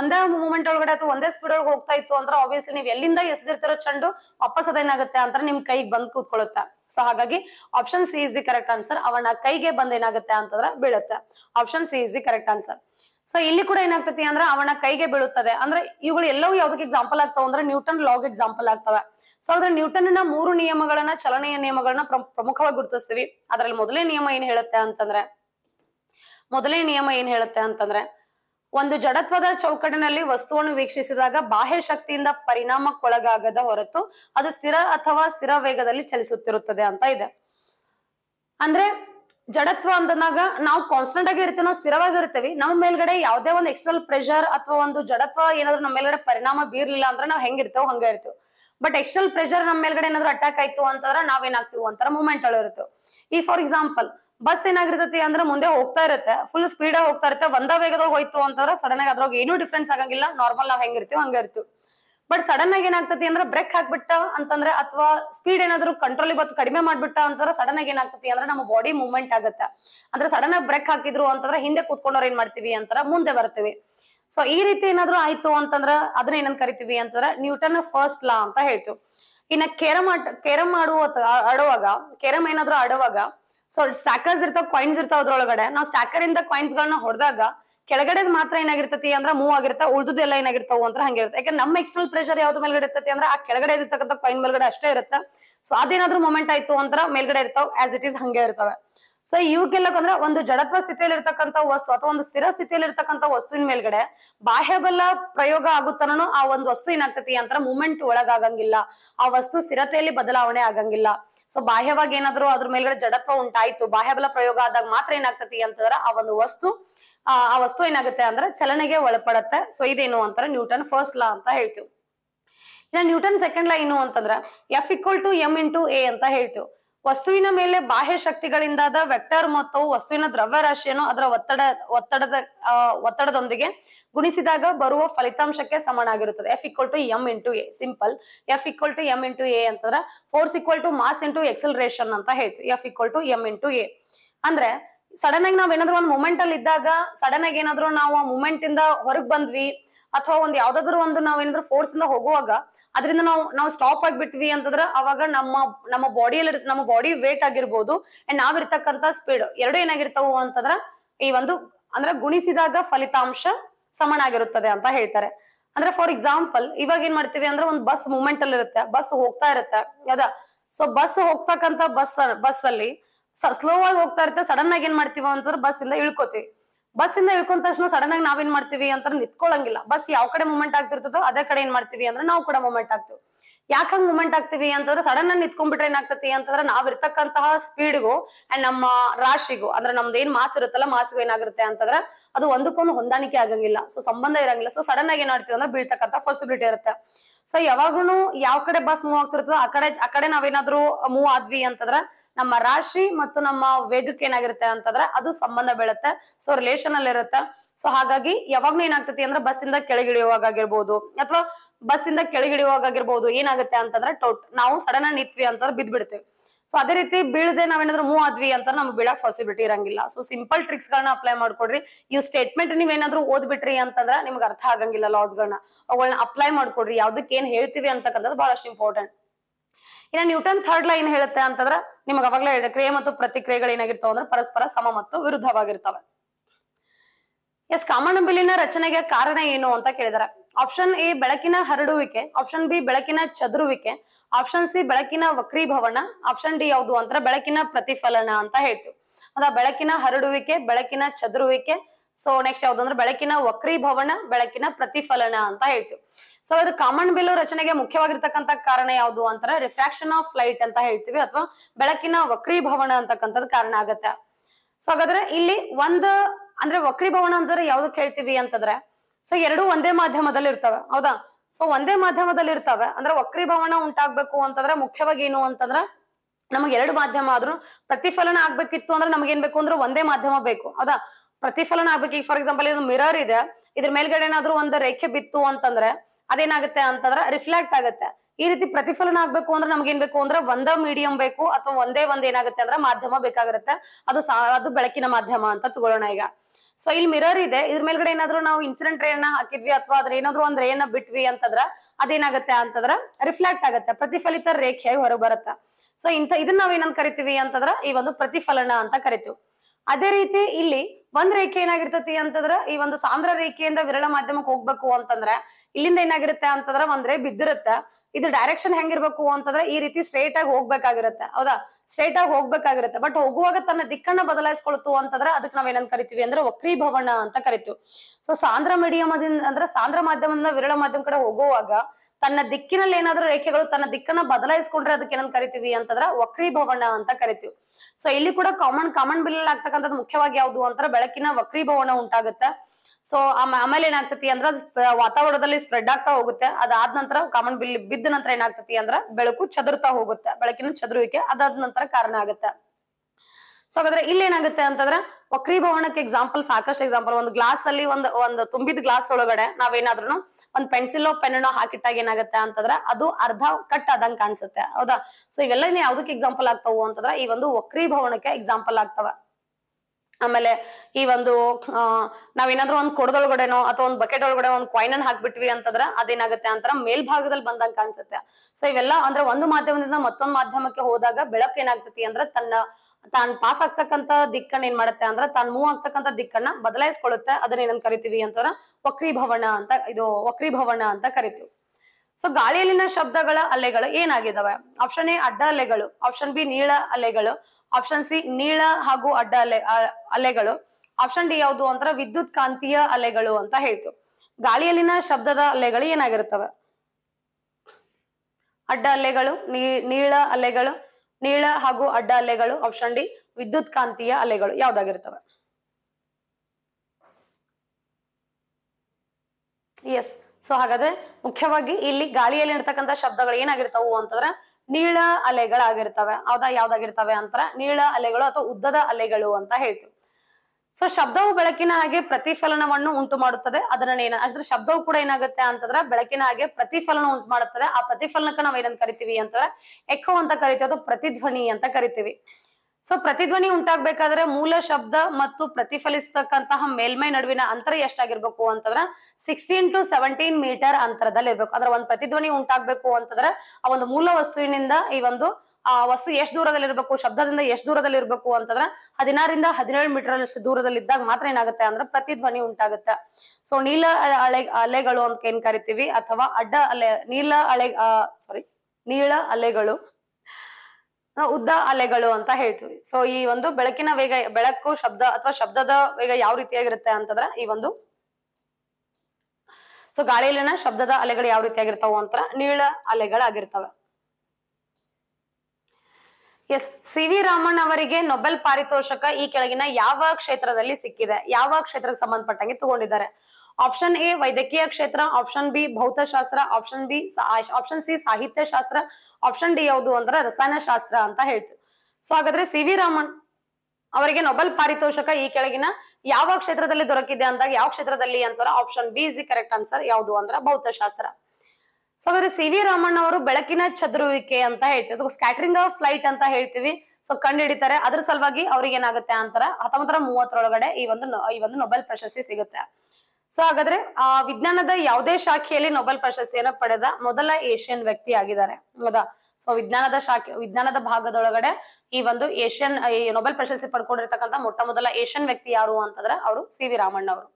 ಒಂದೇ ಮೂಮೆಂಟ್ ಒಳಗಡೆ ಅಥವಾ ಒಂದೇ ಸ್ಪೀಡ್ ಒಳಗೆ ಹೋಗ್ತಾ ಇತ್ತು ಅಂದ್ರೆ ಆಬ್ವಿಯಸ್ಲಿ ನೀವು ಎಲ್ಲಿಂದ ಎಸ್ದಿರ್ತಿರೋ ಚೆಂಡು ವಾಪಸ್ ಅದೇನಾಗುತ್ತೆ ಅಂತ ನಿಮ್ ಕೈಗೆ ಬಂದ್ ಕೂತ್ಕೊಳ್ಳುತ್ತೆ ಸೊ ಹಾಗಾಗಿ option C is the correct answer ಅವನ ಕೈಗೆ ಬಂದ್ ಏನಾಗುತ್ತೆ ಅಂತಂದ್ರೆ ಬೀಳುತ್ತೆ option C is the correct answer so ಇಲ್ಲಿ ಕೂಡ ಏನಾಗ್ತತಿ ಅಂದ್ರೆ ಅವನ ಕೈಗೆ ಬೀಳುತ್ತದೆ ಅಂದ್ರೆ ಇವುಗಳು ಎಲ್ಲವೂ ಯಾವ್ದಕ್ಕೆ ಎಕ್ಸಾಂಪಲ್ ಆಗ್ತಾವ ಅಂದ್ರೆ ನ್ಯೂಟನ್ ಲಾಗ್ ಎಕ್ಸಾಂಪಲ್ ಆಗ್ತವೆ ಸೊ ಅದ್ರ ನ್ಯೂಟನ್ ನ ಮೂರು ನಿಯಮಗಳನ್ನ ಚಲನೆಯ ನಿಯಮಗಳನ್ನ ಪ್ರಮುಖವಾಗಿ ಗುರುತಿಸ್ತೀವಿ ಅದ್ರಲ್ಲಿ ಮೊದಲೇ ನಿಯಮ ಏನ್ ಹೇಳುತ್ತೆ ಅಂತಂದ್ರೆ ಮೊದಲೇ ನಿಯಮ ಏನ್ ಹೇಳುತ್ತೆ ಅಂತಂದ್ರೆ ಒಂದು ಜಡತ್ವದ ಚೌಕಟ್ಟಿನಲ್ಲಿ ವಸ್ತುವನ್ನು ವೀಕ್ಷಿಸಿದಾಗ ಬಾಹ್ಯ ಶಕ್ತಿಯಿಂದ ಪರಿಣಾಮಕ್ಕೊಳಗಾಗದ ಹೊರತು ಅದು ಸ್ಥಿರ ಅಥವಾ ಸ್ಥಿರ ವೇಗದಲ್ಲಿ ಚಲಿಸುತ್ತಿರುತ್ತದೆ ಅಂತ ಇದೆ ಅಂದ್ರೆ ಜಡತ್ವ ಅಂದಾಗ ನಾವು ಕಾನ್ಸ್ಟೆಂಟ್ ಆಗಿ ಇರ್ತೇವೆ ನಾವು ಸ್ಥಿರವಾಗಿ ನಮ್ಮ ಮೇಲ್ಗಡೆ ಯಾವುದೇ ಒಂದು ಎಕ್ಸ್ಟ್ರಲ್ ಪ್ರೆಷರ್ ಅಥವಾ ಒಂದು ಜಡತ್ವ ಏನಾದ್ರು ನಮ್ಮ ಮೇಲ್ಗಡೆ ಪರಿಣಾಮ ಬೀರ್ಲಿಲ್ಲ ಅಂದ್ರೆ ನಾವು ಹೆಂಗಿರ್ತೇವೆ ಹಂಗೆ ಇರ್ತೇವೆ ಬಟ್ ಎಕ್ಸ್ಟ್ರಲ್ ಪ್ರೆಷರ್ ನಮ್ಮ ಮೇಲ್ಗಡೆ ಏನಾದ್ರು ಅಟ್ಯಾಕ್ ಆಯ್ತು ಅಂತಂದ್ರೆ ಏನಾಗ್ತೀವಿ ಒಂಥರ ಮೂಮೆಂಟ್ ಇರುತ್ತೆ ಈ ಫಾರ್ ಎಕ್ಸಾಂಪಲ್ ಬಸ್ ಏನಾಗಿರ್ತೈತಿ ಅಂದ್ರೆ ಮುಂದೆ ಹೋಗ್ತಾ ಇರುತ್ತೆ ಫುಲ್ ಸ್ಪೀಡ್ ಆಗಿ ಹೋಗ್ತಾ ಇರುತ್ತೆ ಒಂದ ವೇಗದಾಗ ಹೋಯ್ತು ಅಂತಂದ್ರೆ ಸಡನ್ ಆಗಿ ಅದ್ರಾಗ ಏನು ಡಿಫ್ರೆನ್ಸ್ ಆಗಂಗಿಲ್ಲ ನಾರ್ಮಲ್ ನಾವ್ ಹೆಂಗಿರ್ತೀವಿ ಹಂಗ ಇರ್ತೀವಿ ಬಟ್ ಸಡನ್ ಆಗಿ ಏನಾಗ್ತತಿ ಅಂದ್ರೆ ಬ್ರೇಕ್ ಹಾಕ್ಬಿಟ್ಟ ಅಂತಂದ್ರೆ ಅಥವಾ ಸ್ಪೀಡ್ ಏನಾದ್ರು ಕಂಟ್ರೋಲ್ ಇವತ್ತು ಕಡಿಮೆ ಮಾಡ್ಬಿಟ್ಟ ಅಂತಂದ್ರೆ ಸಡನ್ ಆಗಿ ಏನಾಗ್ತತಿ ಅಂದ್ರೆ ನಮ್ಮ ಬಾಡಿ ಮೂವ್ಮೆಂಟ್ ಆಗುತ್ತೆ ಅಂದ್ರೆ ಸಡನ್ ಆಗಿ ಬ್ರೇಕ್ ಹಾಕಿದ್ರು ಅಂತಂದ್ರೆ ಹಿಂದೆ ಕೂತ್ಕೊಂಡವ್ರು ಏನ್ ಮಾಡ್ತೀವಿ ಅಂತಂದ್ರೆ ಮುಂದೆ ಬರ್ತೀವಿ ಸೊ ಈ ರೀತಿ ಏನಾದ್ರು ಆಯ್ತು ಅಂತಂದ್ರೆ ಅದನ್ನ ಏನನ್ ಕರಿತೀವಿ ಅಂತಂದ್ರ ನ್ಯೂಟನ್ ಫಸ್ಟ್ ಲಾ ಅಂತ ಹೇಳ್ತೀವಿ ಇನ್ನ ಕೆರಮ್ ಆಟ ಕೆರಮ್ ಆಡುವ ಆಡುವಾಗ ಕೆರಮ್ ಏನಾದ್ರು ಆಡುವಾಗ ಸೊ ಸ್ಟಾಕರ್ಸ್ ಇರ್ತಾವ ಕಾಯಿನ್ಸ್ ಇರ್ತಾವ ಅದ್ರೊಳಗಡೆ ನಾವು ಸ್ಟಾಕರ್ ಇಂದ ಕಾಯಿನ್ಸ್ ಗಳನ್ನ ಹೊಡೆದಾಗ ಕೆಳಗಡೆ ಮಾತ್ರ ಏನಾಗಿರ್ತತಿ ಅಂದ್ರ ಮೂವ್ ಆಗಿರ್ತಾ ಎಲ್ಲ ಏನಾಗಿರ್ತಾವ ಅಂತ ಹಂಗಿರುತ್ತೆ ಯಾಕಂದ್ರೆ ನಮ್ಮ ಎಕ್ಸ್ಟರ್ನಲ್ ಪ್ರೆಷರ್ ಯಾವ್ದು ಮೇಲ್ಗಡೆ ಇರ್ತತಿ ಅಂದ್ರೆ ಆ ಕೆಳಗಡೆ ಇರ್ತಕ್ಕಂಥ ಪೈನ್ ಮೇಲ್ಗಡೆ ಅಷ್ಟೇ ಇರುತ್ತೆ ಸೊ ಅದೇನಾದ್ರೂ ಮೊಮೆಂಟ್ ಆಯ್ತು ಅಂತ ಮೇಲ್ಗಡೆ ಇರ್ತಾವ ಆಸ್ ಇಟ್ ಈಸ್ ಹಂಗೆ ಇರ್ತವೆ ಸೊ ಅಂದ್ರೆ ಒಂದು ಜಡತ್ವ ಸ್ಥಿತಿಯಲ್ಲಿ ಇರ್ತಕ್ಕಂಥ ವಸ್ತು ಅಥವಾ ಒಂದು ಸ್ಥಿರ ಸ್ಥಿತಿಯಲ್ಲಿ ಇರ್ತಕ್ಕಂಥ ವಸ್ತುವಿನ ಮೇಲ್ಗಡೆ ಬಾಹ್ಯಬಲ ಪ್ರಯೋಗ ಆಗುತ್ತನೂ ಆ ಒಂದು ವಸ್ತು ಏನಾಗ್ತತಿ ಅಂತಂದ್ರೆ ಮೂಮೆಂಟ್ ಒಳಗಾಗಂಗಿಲ್ಲ ಆ ವಸ್ತು ಸ್ಥಿರತೆಯಲ್ಲಿ ಬದಲಾವಣೆ ಆಗಂಗಿಲ್ಲ ಸೊ ಬಾಹ್ಯವಾಗಿ ಏನಾದ್ರು ಅದ್ರ ಮೇಲ್ಗಡೆ ಜಡತ್ವ ಉಂಟಾಯ್ತು ಬಾಹ್ಯಬಲ ಪ್ರಯೋಗ ಆದಾಗ ಮಾತ್ರ ಏನಾಗ್ತತಿ ಅಂತಂದ್ರೆ ಆ ಒಂದು ವಸ್ತು ಆ ವಸ್ತು ಏನಾಗುತ್ತೆ ಅಂದ್ರೆ ಚಲನೆಗೆ ಒಳಪಡತ್ತೆ ಸೊ ಇದೇನು ಅಂತಾರೆ ನ್ಯೂಟನ್ ಫಸ್ಟ್ ಲಾ ಅಂತ ಹೇಳ್ತೀವಿ ಇನ್ನ ನ್ಯೂಟನ್ ಸೆಕೆಂಡ್ ಲಾ ಏನು ಅಂತಂದ್ರೆ F equal to M into A ಅಂತ ಹೇಳ್ತೀವಿ ವಸ್ತುವಿನ ಮೇಲೆ ಬಾಹ್ಯ ಶಕ್ತಿಗಳಿಂದಾದ ವೆಕ್ಟರ್ ಮೊತ್ತವು ವಸ್ತುವಿನ ರಾಶಿಯನ್ನು ಅದರ ಒತ್ತಡ ಒತ್ತಡದ ಒತ್ತಡದೊಂದಿಗೆ ಗುಣಿಸಿದಾಗ ಬರುವ ಫಲಿತಾಂಶಕ್ಕೆ ಸಮನಾಗಿರುತ್ತದೆ F equal to M into A simple F equal to M into A ಅಂತಂದ್ರೆ force equal to mass into acceleration ಅಂತ ಹೇಳ್ತೀವಿ F equal to M into A ಅಂದ್ರೆ ಸಡನ್ ಆಗಿ ನಾವ್ ಏನಾದ್ರು ಒಂದ್ ಮೂಮೆಂಟ್ ಅಲ್ಲಿ ಇದ್ದಾಗ ಸಡನ್ ಆಗಿ ಏನಾದ್ರು ನಾವು ಆ ಮೂಮೆಂಟ್ ಇಂದ ಹೊರಗ್ ಬಂದ್ವಿ ಅಥವಾ ಒಂದ್ ಯಾವ್ದಾದ್ರು ಒಂದು ನಾವ್ ಏನಾದ್ರು ಫೋರ್ಸ್ ಇಂದ ಹೋಗುವಾಗ ಅದರಿಂದ ನಾವು ನಾವು ಸ್ಟಾಪ್ ಆಗ್ಬಿಟ್ವಿ ಅಂತಂದ್ರೆ ಅವಾಗ ನಮ್ಮ ನಮ್ಮ ಬಾಡಿಯಲ್ಲಿ ನಮ್ಮ ಬಾಡಿ ವೇಟ್ ಆಗಿರ್ಬೋದು ಅಂಡ್ ನಾವಿರ್ತಕ್ಕಂತ ಸ್ಪೀಡ್ ಎರಡು ಏನಾಗಿರ್ತಾವು ಅಂತಂದ್ರ ಈ ಒಂದು ಅಂದ್ರೆ ಗುಣಿಸಿದಾಗ ಫಲಿತಾಂಶ ಸಮನಾಗಿರುತ್ತದೆ ಅಂತ ಹೇಳ್ತಾರೆ ಅಂದ್ರೆ ಫಾರ್ ಎಕ್ಸಾಂಪಲ್ ಇವಾಗ ಏನ್ ಮಾಡ್ತೀವಿ ಅಂದ್ರೆ ಒಂದು ಬಸ್ ಮೂಮೆಂಟ್ ಅಲ್ಲಿ ಇರುತ್ತೆ ಬಸ್ ಹೋಗ್ತಾ ಇರುತ್ತೆ ಯಾವ್ದಾ ಸೊ ಬಸ್ ಹೋಗ್ತಕ್ಕಂತ ಬಸ್ ಬಸ್ ಅಲ್ಲಿ ಸ್ಲೋ ಆಗಿ ಹೋಗ್ತಾ ಇರುತ್ತೆ ಸಡನ್ ಆಗಿ ಏನ್ ಮಾಡ್ತೀವಿ ಅಂತಂದ್ರೆ ಬಸ್ ಇಂದ ಇಳ್ಕೋತೀವಿ ಬಸ್ ಇಂದ ಇಳ್ಕೊಂಡ ತಕ್ಷಣ ಸಡನ್ ಆಗಿ ನಾವೇನ್ ಮಾಡ್ತೀವಿ ಅಂತ ನಿತ್ಕೊಳ್ಳಂಗಿಲ್ಲ ಬಸ್ ಯಾವ ಕಡೆ ಮೂಮೆಂಟ್ ಆಗ್ತಿರ್ತದೋ ಅದೇ ಕಡೆ ಏನ್ ಮಾಡ್ತೀವಿ ಅಂದ್ರೆ ನಾವು ಕೂಡ ಮೂಮೆಂಟ್ ಆಗ್ತೀವಿ ಯಾಕೆ ಹಂಗ್ ಮೂಮೆಂಟ್ ಆಗ್ತೀವಿ ಅಂತಂದ್ರೆ ಸಡನ್ ಆಗಿ ನಿತ್ಕೊಂಡ್ಬಿಟ್ರೆ ಏನಾಗ್ತತಿ ಅಂತಂದ್ರೆ ನಾವ್ ಇರ್ತಕ್ಕಂತಹ ಸ್ಪೀಡ್ಗೂ ಅಂಡ್ ನಮ್ಮ ರಾಶಿಗೂ ಅಂದ್ರೆ ನಮ್ದೇನ್ ಏನ್ ಮಾಸ್ ಇರುತ್ತಲ್ಲ ಮಾಸ್ಗೂ ಏನಾಗಿರುತ್ತೆ ಅಂತಂದ್ರೆ ಅದು ಒಂದಕ್ಕೊಂದು ಹೊಂದಾಣಿಕೆ ಆಗಂಗಿಲ್ಲ ಸೊ ಸಂಬಂಧ ಇರಂಗಿಲ್ಲ ಸೊ ಸಡನ್ ಆಗಿ ಏನಾಡ್ತೀವಿ ಅಂದ್ರೆ ಬೀಳ್ತಕ್ಕಂತ ಪಾಸಿಬಿಲಿಟಿ ಇರುತ್ತೆ ಸೊ ಯಾವಾಗ್ಲೂ ಯಾವ ಕಡೆ ಬಸ್ ಮೂವ್ ಆಗ್ತಿರ್ತದೋ ಆ ಕಡೆ ಆ ಕಡೆ ನಾವೇನಾದ್ರೂ ಮೂವ್ ಆದ್ವಿ ಅಂತಂದ್ರೆ ನಮ್ಮ ರಾಶಿ ಮತ್ತು ನಮ್ಮ ವೇಗಕ್ಕೆ ಏನಾಗಿರುತ್ತೆ ಅಂತಂದ್ರೆ ಅದು ಸಂಬಂಧ ಬೀಳುತ್ತೆ ಸೊ ರಿಲೇಶನ್ ಅಲ್ಲಿ ಇರುತ್ತೆ ಸೊ ಹಾಗಾಗಿ ಯಾವಾಗ್ಲೂ ಏನಾಗ್ತತಿ ಅಂದ್ರೆ ಬಸ್ ಇಂದ ಕೆಳಗಿಳಿಯುವಾಗ ಆಗಿರ್ಬೋದು ಅಥವಾ ಬಸ್ ಇಂದ ಕೆಳಗಿಳಿಯುವಾಗಬಹುದು ಏನಾಗುತ್ತೆ ಅಂತಂದ್ರೆ ಟೌಟ್ ನಾವು ಸಡನ್ ಆಗಿ ನಿತ್ವಿ ಅಂತಂದ್ರೆ ಬಿದ್ಬಿಡ್ತೀವಿ ಬಿಡ್ತೇವೆ ಸೊ ಅದೇ ರೀತಿ ಬೀಳದೆ ನಾವೇನಾದ್ರೂ ಮೂವ್ ಆದ್ವಿ ಅಂತ ನಮ್ಗೆ ಬೀಳಕ್ ಪಾಸಿಬಿಲಿಟಿ ಇರಂಗಿಲ್ಲ ಸೊ ಸಿಂಪಲ್ ಟ್ರಿಕ್ಸ್ ಗಳನ್ನ ಅಪ್ಲೈ ಮಾಡ್ಕೊಡ್ರಿ ಇವ್ ಸ್ಟೇಟ್ಮೆಂಟ್ ನೀವೇನಾದ್ರೂ ಓದ್ಬಿಟ್ರಿ ಅಂತಂದ್ರೆ ನಿಮ್ಗೆ ಅರ್ಥ ಆಗಂಗಿಲ್ಲ ಲಾಸ್ ಗಳನ್ನ ಅವುಗಳನ್ನ ಅಪ್ಲೈ ಮಾಡ್ಕೊಡ್ರಿ ಯಾವ್ದಕ್ಕೆ ಏನ್ ಹೇಳ್ತೀವಿ ಅಂತಕ್ಕಂಥದ್ದು ಬಹಳಷ್ಟು ಇಂಪಾರ್ಟೆಂಟ್ ಇನ್ನ ನ್ಯೂಟನ್ ಥರ್ಡ್ ಲೈನ್ ಹೇಳುತ್ತೆ ಅಂತಂದ್ರೆ ನಿಮ್ಗೆ ಅವಾಗ್ಲೇ ಹೇಳಿದೆ ಕ್ರಿಯೆ ಮತ್ತು ಪ್ರತಿಕ್ರಿಯೆಗಳು ಏನಾಗಿರ್ತಾವ ಅಂದ್ರೆ ಪರಸ್ಪರ ಸಮ ಮತ್ತು ವಿರುದ್ಧವಾಗಿರ್ತಾವೆ ಎಸ್ ಕಾಮನಬಿಲ್ಲಿನ ರಚನೆಗೆ ಕಾರಣ ಏನು ಅಂತ ಕೇಳಿದಾರೆ ಆಪ್ಷನ್ ಎ ಬೆಳಕಿನ ಹರಡುವಿಕೆ ಆಪ್ಷನ್ ಬಿ ಬೆಳಕಿನ ಚದುರುವಿಕೆ ಆಪ್ಷನ್ ಸಿ ಬೆಳಕಿನ ವಕ್ರೀಭವನ ಆಪ್ಷನ್ ಡಿ ಯಾವುದು ಅಂತ ಬೆಳಕಿನ ಪ್ರತಿಫಲನ ಅಂತ ಹೇಳ್ತೀವಿ ಅದ ಬೆಳಕಿನ ಹರಡುವಿಕೆ ಬೆಳಕಿನ ಚದುರುವಿಕೆ ಸೊ ನೆಕ್ಸ್ಟ್ ಯಾವ್ದು ಅಂದ್ರೆ ಬೆಳಕಿನ ವಕ್ರೀಭವನ ಬೆಳಕಿನ ಪ್ರತಿಫಲನ ಅಂತ ಹೇಳ್ತೀವಿ ಸೊ ಇದು ಕಾಮನ್ ಬಿಲ್ಲು ರಚನೆಗೆ ಮುಖ್ಯವಾಗಿರ್ತಕ್ಕಂಥ ಕಾರಣ ಯಾವುದು ಅಂತ ರಿಫ್ರಾಕ್ಷನ್ ಆಫ್ ಲೈಟ್ ಅಂತ ಹೇಳ್ತೀವಿ ಅಥವಾ ಬೆಳಕಿನ ವಕ್ರೀಭವನ ಅಂತಕ್ಕಂಥದ್ ಕಾರಣ ಆಗತ್ತೆ ಸೊ ಹಾಗಾದ್ರೆ ಇಲ್ಲಿ ಒಂದು ಅಂದ್ರೆ ವಕ್ರೀಭವನ ಅಂದ್ರೆ ಯಾವ್ದು ಹೇಳ್ತೀವಿ ಅಂತಂದ್ರೆ ಸೊ ಎರಡು ಒಂದೇ ಮಾಧ್ಯಮದಲ್ಲಿ ಇರ್ತವೆ ಹೌದಾ ಸೊ ಒಂದೇ ಮಾಧ್ಯಮದಲ್ಲಿ ಇರ್ತವೆ ಅಂದ್ರೆ ವಕ್ರೀಭವನ ಉಂಟಾಗ್ಬೇಕು ಅಂತಂದ್ರೆ ಮುಖ್ಯವಾಗಿ ಏನು ಅಂತಂದ್ರೆ ನಮಗೆ ಎರಡು ಮಾಧ್ಯಮ ಆದ್ರೂ ಪ್ರತಿಫಲನ ಆಗ್ಬೇಕಿತ್ತು ಅಂದ್ರೆ ನಮ್ಗೆ ಏನ್ ಬೇಕು ಅಂದ್ರೆ ಒಂದೇ ಮಾಧ್ಯಮ ಬೇಕು ಹೌದಾ ಪ್ರತಿಫಲನ ಆಗ್ಬೇಕು ಈಗ ಫಾರ್ ಎಕ್ಸಾಂಪಲ್ ಇದು ಮಿರರ್ ಇದೆ ಇದ್ರ ಮೇಲ್ಗಡೆ ಏನಾದ್ರು ಒಂದು ರೇಖೆ ಬಿತ್ತು ಅಂತಂದ್ರೆ ಅದೇನಾಗುತ್ತೆ ಅಂತಂದ್ರೆ ರಿಫ್ಲೆಕ್ಟ್ ಆಗುತ್ತೆ ಈ ರೀತಿ ಪ್ರತಿಫಲನ ಆಗ್ಬೇಕು ಅಂದ್ರೆ ನಮ್ಗೆ ಏನ್ ಬೇಕು ಅಂದ್ರೆ ಒಂದ ಮೀಡಿಯಂ ಬೇಕು ಅಥವಾ ಒಂದೇ ಒಂದ್ ಏನಾಗುತ್ತೆ ಅಂದ್ರೆ ಮಾಧ್ಯಮ ಬೇಕಾಗಿರುತ್ತೆ ಅದು ಅದು ಬೆಳಕಿನ ಮಾಧ್ಯಮ ಅಂತ ತಗೊಳ್ಳೋಣ ಈಗ ಸೊ ಇಲ್ಲಿ ಮಿರರ್ ಇದೆ ಇದ್ರ ಮೇಲ್ಗಡೆ ಏನಾದ್ರು ನಾವು ಇನ್ಸಿಡೆಂಟ್ ರೇ ಹಾಕಿದ್ವಿ ಅಥವಾ ಅದ್ರ ಏನಾದ್ರು ಒಂದ್ ರೇನ ಬಿಟ್ವಿ ಅಂತಂದ್ರ ಅದೇನಾಗತ್ತೆ ಅಂತಂದ್ರ ರಿಫ್ಲೆಕ್ಟ್ ಆಗುತ್ತೆ ಪ್ರತಿಫಲಿತ ರೇಖೆಯಾಗಿ ಹೊರಗೆ ಸೊ ಇಂಥ ಇದನ್ನ ನಾವ್ ಏನಂತ ಕರಿತೀವಿ ಅಂತಂದ್ರ ಈ ಒಂದು ಪ್ರತಿಫಲನ ಅಂತ ಕರಿತೀವಿ ಅದೇ ರೀತಿ ಇಲ್ಲಿ ಒಂದ್ ರೇಖೆ ಏನಾಗಿರ್ತತಿ ಅಂತಂದ್ರ ಈ ಒಂದು ಸಾಂದ್ರ ರೇಖೆಯಿಂದ ವಿರಳ ಮಾಧ್ಯಮಕ್ಕೆ ಹೋಗ್ಬೇಕು ಅಂತಂದ್ರೆ ಇಲ್ಲಿಂದ ಏನಾಗಿರುತ್ತೆ ಅಂತಂದ್ರ ಒಂದ್ ರೇ ಬಿದ್ದಿರುತ್ತೆ ಇದು ಡೈರೆಕ್ಷನ್ ಹೆಂಗಿರ್ಬೇಕು ಅಂತಂದ್ರೆ ಈ ರೀತಿ ಸ್ಟ್ರೈಟ್ ಆಗಿ ಹೋಗ್ಬೇಕಾಗಿರುತ್ತೆ ಹೌದಾ ಸ್ಟ್ರೈಟ್ ಆಗಿ ಹೋಗ್ಬೇಕಾಗಿರುತ್ತೆ ಬಟ್ ಹೋಗುವಾಗ ತನ್ನ ದಿಕ್ಕನ್ನ ಬದಲಾಯಿಸ್ಕೊಳ್ತು ಅಂತಂದ್ರೆ ಅದಕ್ಕೆ ಏನಂತ ಕರಿತೀವಿ ಅಂದ್ರೆ ವಕ್ರೀಭವನ ಅಂತ ಕರಿತೀವಿ ಸೊ ಸಾಂದ್ರ ಮೀಡಿಯಮದಿಂದ ಅಂದ್ರೆ ಸಾಂದ್ರ ಮಾಧ್ಯಮದಿಂದ ವಿರಳ ಮಾಧ್ಯಮ ಕಡೆ ಹೋಗುವಾಗ ತನ್ನ ದಿಕ್ಕಿನಲ್ಲಿ ಏನಾದ್ರೂ ರೇಖೆಗಳು ತನ್ನ ದಿಕ್ಕನ್ನ ಬದಲಾಯಿಸ್ಕೊಂಡ್ರೆ ಅದಕ್ಕೆ ಏನಂತ ಕರಿತೀವಿ ಅಂತಂದ್ರ ವಕ್ರೀಭವನ ಅಂತ ಕರಿತೀವಿ ಸೊ ಇಲ್ಲಿ ಕೂಡ ಕಾಮನ್ ಕಾಮನ್ ಬಿಲ್ ಆಗ್ತಕ್ಕಂಥದ್ದು ಮುಖ್ಯವಾಗಿ ಯಾವುದು ಅಂತಾರೆ ಬೆಳಕಿನ ವಕ್ರೀಭವನ ಉಂಟಾಗುತ್ತೆ ಸೊ ಆಮೇಲೆ ಏನಾಗ್ತತಿ ಅಂದ್ರ ವಾತಾವರಣದಲ್ಲಿ ಸ್ಪ್ರೆಡ್ ಆಗ್ತಾ ಹೋಗುತ್ತೆ ಅದಾದ ನಂತರ ಕಾಮನ್ ಬಿಲ್ ಬಿದ್ದ ನಂತರ ಏನಾಗ್ತತಿ ಅಂದ್ರ ಬೆಳಕು ಚದುರ್ತಾ ಹೋಗುತ್ತೆ ಬೆಳಕಿನ ಚದುರುವಿಕೆ ಅದಾದ ನಂತರ ಕಾರಣ ಆಗುತ್ತೆ ಸೊ ಹಾಗಾದ್ರೆ ಇಲ್ಲಿ ಏನಾಗುತ್ತೆ ಅಂತಂದ್ರೆ ಭವನಕ್ಕೆ ಎಕ್ಸಾಂಪಲ್ ಸಾಕಷ್ಟು ಎಕ್ಸಾಂಪಲ್ ಒಂದು ಗ್ಲಾಸ್ ಅಲ್ಲಿ ಒಂದು ಒಂದು ತುಂಬಿದ ಗ್ಲಾಸ್ ಒಳಗಡೆ ನಾವೇನಾದ್ರೂ ಒಂದ್ ಪೆನ್ಸಿಲೋ ಪೆನ್ನೋ ಹಾಕಿಟ್ಟಾಗ ಏನಾಗುತ್ತೆ ಅಂತಂದ್ರೆ ಅದು ಅರ್ಧ ಕಟ್ ಆದಂಗ್ ಕಾಣಿಸುತ್ತೆ ಹೌದಾ ಸೊ ಇವೆಲ್ಲ ಯಾವ್ದಕ್ಕೆ ಎಕ್ಸಾಂಪಲ್ ಆಗ್ತಾವು ಅಂತಂದ್ರೆ ಈ ಒಂದು ಭವನಕ್ಕೆ ಎಕ್ಸಾಂಪಲ್ ಆಗ್ತವೆ ಆಮೇಲೆ ಈ ಒಂದು ನಾವೇನಾದ್ರೂ ಒಂದ್ ಕೊಡದೊಳಗಡೆನೋ ಅಥವಾ ಒಂದ್ ಬಕೆಟ್ ಒಳಗಡೆ ಒಂದ್ ಕಾಯಿನ್ ಹಾಕ್ಬಿಟ್ವಿ ಅಂತಂದ್ರೆ ಅದೇನಾಗುತ್ತೆ ಅಂತರ ಮೇಲ್ಭಾಗದಲ್ಲಿ ಬಂದಂಗ ಕಾಣಿಸುತ್ತೆ ಸೊ ಇವೆಲ್ಲ ಅಂದ್ರೆ ಒಂದು ಮಾಧ್ಯಮದಿಂದ ಮತ್ತೊಂದು ಮಾಧ್ಯಮಕ್ಕೆ ಹೋದಾಗ ಬೆಳಕು ಏನಾಗ್ತತಿ ಅಂದ್ರೆ ತನ್ನ ತಾನ್ ಪಾಸ್ ಆಗ್ತಕ್ಕಂತ ದಿಕ್ಕನ್ನ ಏನ್ ಮಾಡುತ್ತೆ ಅಂದ್ರೆ ತಾನ್ ಮೂವ್ ಆಗ್ತಕ್ಕಂತ ದಿಕ್ಕನ್ನ ಬದಲಾಯಿಸ್ಕೊಳ್ಳುತ್ತೆ ಅದನ್ನ ಏನಂತ ಕರಿತೀವಿ ಅಂತಂದ್ರ ವಕ್ರೀಭವನ ಅಂತ ಇದು ವಕ್ರೀಭವನ ಅಂತ ಕರಿತೀವಿ ಸೊ ಗಾಳಿಯಲ್ಲಿನ ಶಬ್ದಗಳ ಅಲೆಗಳು ಏನಾಗಿದಾವೆ ಆಪ್ಷನ್ ಎ ಅಡ್ಡ ಅಲೆಗಳು ಆಪ್ಷನ್ ಬಿ ನೀಳ ಅಲೆಗಳು ಆಪ್ಷನ್ ಸಿ ನೀಳ ಹಾಗೂ ಅಡ್ಡ ಅಲೆ ಅಲೆಗಳು ಆಪ್ಷನ್ ಡಿ ಯಾವುದು ಅಂದ್ರೆ ವಿದ್ಯುತ್ ಕಾಂತೀಯ ಅಲೆಗಳು ಅಂತ ಹೇಳ್ತು ಗಾಳಿಯಲ್ಲಿನ ಶಬ್ದದ ಅಲೆಗಳು ಏನಾಗಿರ್ತವೆ ಅಡ್ಡ ಅಲೆಗಳು ನೀಳ ಅಲೆಗಳು ನೀಳ ಹಾಗೂ ಅಡ್ಡ ಅಲೆಗಳು ಆಪ್ಷನ್ ಡಿ ವಿದ್ಯುತ್ ಕಾಂತೀಯ ಅಲೆಗಳು ಯಾವ್ದಾಗಿರ್ತವೆ ಎಸ್ ಸೊ ಹಾಗಾದ್ರೆ ಮುಖ್ಯವಾಗಿ ಇಲ್ಲಿ ಗಾಳಿಯಲ್ಲಿ ಇರ್ತಕ್ಕಂಥ ಶಬ್ದಗಳು ಏನಾಗಿರ್ತಾವು ಅಂತಂದ್ರೆ ನೀಳ ಅಲೆಗಳಾಗಿರ್ತವೆ ಅವ್ದ ಯಾವ್ದಾಗಿರ್ತವೆ ಅಂತ ನೀಳ ಅಲೆಗಳು ಅಥವಾ ಉದ್ದದ ಅಲೆಗಳು ಅಂತ ಹೇಳ್ತೀವಿ ಸೊ ಶಬ್ದವು ಬೆಳಕಿನ ಹಾಗೆ ಪ್ರತಿಫಲನವನ್ನು ಉಂಟು ಮಾಡುತ್ತದೆ ಅದನ್ನ ಏನ ಅಂದ್ರೆ ಶಬ್ದವು ಕೂಡ ಏನಾಗುತ್ತೆ ಅಂತಂದ್ರೆ ಬೆಳಕಿನ ಹಾಗೆ ಪ್ರತಿಫಲನ ಉಂಟು ಮಾಡುತ್ತದೆ ಆ ಪ್ರತಿಫಲನಕ್ಕ ನಾವ್ ಏನಂತ ಕರಿತೀವಿ ಅಂತಂದ್ರೆ ಎಖೋ ಅಂತ ಕರಿತೀವಿ ಅದು ಪ್ರತಿಧ್ವನಿ ಅಂತ ಕರಿತೀವಿ ಸೊ ಪ್ರತಿಧ್ವನಿ ಉಂಟಾಗ್ಬೇಕಾದ್ರೆ ಮೂಲ ಶಬ್ದ ಮತ್ತು ಪ್ರತಿಫಲಿಸ್ತಕ್ಕಂತಹ ಮೇಲ್ಮೈ ನಡುವಿನ ಅಂತರ ಎಷ್ಟಾಗಿರ್ಬೇಕು ಅಂತಂದ್ರೆ ಸಿಕ್ಸ್ಟೀನ್ ಟು ಸೆವೆಂಟೀನ್ ಮೀಟರ್ ಅಂತರದಲ್ಲಿ ಇರ್ಬೇಕು ಅಂದ್ರೆ ಒಂದು ಪ್ರತಿಧ್ವನಿ ಉಂಟಾಗ್ಬೇಕು ಅಂತಂದ್ರೆ ಆ ಒಂದು ಮೂಲ ವಸ್ತುವಿನಿಂದ ಈ ಒಂದು ಆ ವಸ್ತು ಎಷ್ಟು ದೂರದಲ್ಲಿ ಇರಬೇಕು ಶಬ್ದದಿಂದ ಎಷ್ಟು ದೂರದಲ್ಲಿ ಇರಬೇಕು ಅಂತಂದ್ರೆ ಹದಿನಾರಿಂದ ಹದಿನೇಳು ಮೀಟರ್ ಅಷ್ಟು ದೂರದಲ್ಲಿ ಇದ್ದಾಗ ಮಾತ್ರ ಏನಾಗುತ್ತೆ ಅಂದ್ರೆ ಪ್ರತಿಧ್ವನಿ ಉಂಟಾಗುತ್ತೆ ಸೊ ನೀಲ ಅಳೆ ಅಲೆಗಳು ಅಂತ ಏನ್ ಕರಿತೀವಿ ಅಥವಾ ಅಡ್ಡ ಅಲೆ ನೀಲ ಅಲೆ ಸಾರಿ ನೀಳ ಅಲೆಗಳು ಉದ್ದ ಅಲೆಗಳು ಅಂತ ಹೇಳ್ತೀವಿ ಸೊ ಈ ಒಂದು ಬೆಳಕಿನ ವೇಗ ಬೆಳಕು ಶಬ್ದ ಅಥವಾ ಶಬ್ದದ ವೇಗ ಯಾವ ರೀತಿಯಾಗಿರುತ್ತೆ ಅಂತಂದ್ರೆ ಈ ಒಂದು ಸೊ ಗಾಳಿಯಲ್ಲಿನ ಶಬ್ದದ ಅಲೆಗಳು ಯಾವ ರೀತಿಯಾಗಿರ್ತಾವ ಅಂತ ನೀಳ ಅಲೆಗಳಾಗಿರ್ತವೆ ಎಸ್ ಸಿ ವಿ ರಾಮನ್ ಅವರಿಗೆ ನೊಬೆಲ್ ಪಾರಿತೋಷಕ ಈ ಕೆಳಗಿನ ಯಾವ ಕ್ಷೇತ್ರದಲ್ಲಿ ಸಿಕ್ಕಿದೆ ಯಾವ ಕ್ಷೇತ್ರಕ್ಕೆ ಸಂಬಂಧಪಟ್ಟಂಗೆ ತಗೊಂಡಿದ್ದಾರೆ ಆಪ್ಷನ್ ಎ ವೈದ್ಯಕೀಯ ಕ್ಷೇತ್ರ ಆಪ್ಷನ್ ಬಿ ಭೌತಶಾಸ್ತ್ರ ಆಪ್ಷನ್ ಬಿ ಆಪ್ಷನ್ ಸಿ ಸಾಹಿತ್ಯ ಶಾಸ್ತ್ರ ಆಪ್ಷನ್ ಡಿ ಯಾವುದು ಅಂದ್ರೆ ಶಾಸ್ತ್ರ ಅಂತ ಹೇಳ್ತೀವಿ ಸೊ ಹಾಗಾದ್ರೆ ಸಿ ವಿ ರಾಮನ್ ಅವರಿಗೆ ನೊಬೆಲ್ ಪಾರಿತೋಷಕ ಈ ಕೆಳಗಿನ ಯಾವ ಕ್ಷೇತ್ರದಲ್ಲಿ ದೊರಕಿದೆ ಅಂದಾಗ ಯಾವ ಕ್ಷೇತ್ರದಲ್ಲಿ ಅಂತಾರ option B is correct answer ಯಾವುದು ಅಂದ್ರೆ ಭೌತಶಾಸ್ತ್ರ ಸೊ ಹಾಗಾದ್ರೆ ಸಿ ವಿ ರಾಮಣ್ಣ ಅವರು ಬೆಳಕಿನ ಚದುರುವಿಕೆ ಅಂತ ಹೇಳ್ತೀವಿ ಸೊ ಸ್ಕ್ಯಾಟರಿಂಗ್ ಆಫ್ ಫ್ಲೈಟ್ ಅಂತ ಹೇಳ್ತೀವಿ ಸೊ ಕಂಡು ಹಿಡಿತಾರೆ ಅದ್ರ ಸಲುವಾಗಿ ಅವ್ರಿಗೆ ಏನಾಗುತ್ತೆ ಅಂತಾರ ಹತ್ತೊಂಬತ್ತರ ಮೂವತ್ತರೊಳಗಡೆ ಈ ಒಂದು ಈ ಒಂದು ನೊಬೆಲ್ ಪ್ರಶಸ್ತಿ ಸಿಗುತ್ತೆ ಸೊ ಹಾಗಾದ್ರೆ ಆ ವಿಜ್ಞಾನದ ಯಾವುದೇ ಶಾಖೆಯಲ್ಲಿ ನೊಬೆಲ್ ಪ್ರಶಸ್ತಿಯನ್ನು ಪಡೆದ ಮೊದಲ ಏಷ್ಯನ್ ವ್ಯಕ್ತಿ ಆಗಿದ್ದಾರೆ ಹೌದಾ ಸೊ ವಿಜ್ಞಾನದ ಶಾಖೆ ವಿಜ್ಞಾನದ ಭಾಗದೊಳಗಡೆ ಈ ಒಂದು ಏಷ್ಯನ್ ನೊಬೆಲ್ ಪ್ರಶಸ್ತಿ ಪಡ್ಕೊಂಡಿರ್ತಕ್ಕಂಥ ಮೊಟ್ಟ ಮೊದಲ ಏಷ್ಯನ್ ವ್ಯಕ್ತಿ ಯಾರು ಅಂತಂದ್ರೆ ಅವರು ಸಿ ವಿ ರಾಮಣ್ಣ ಅವರು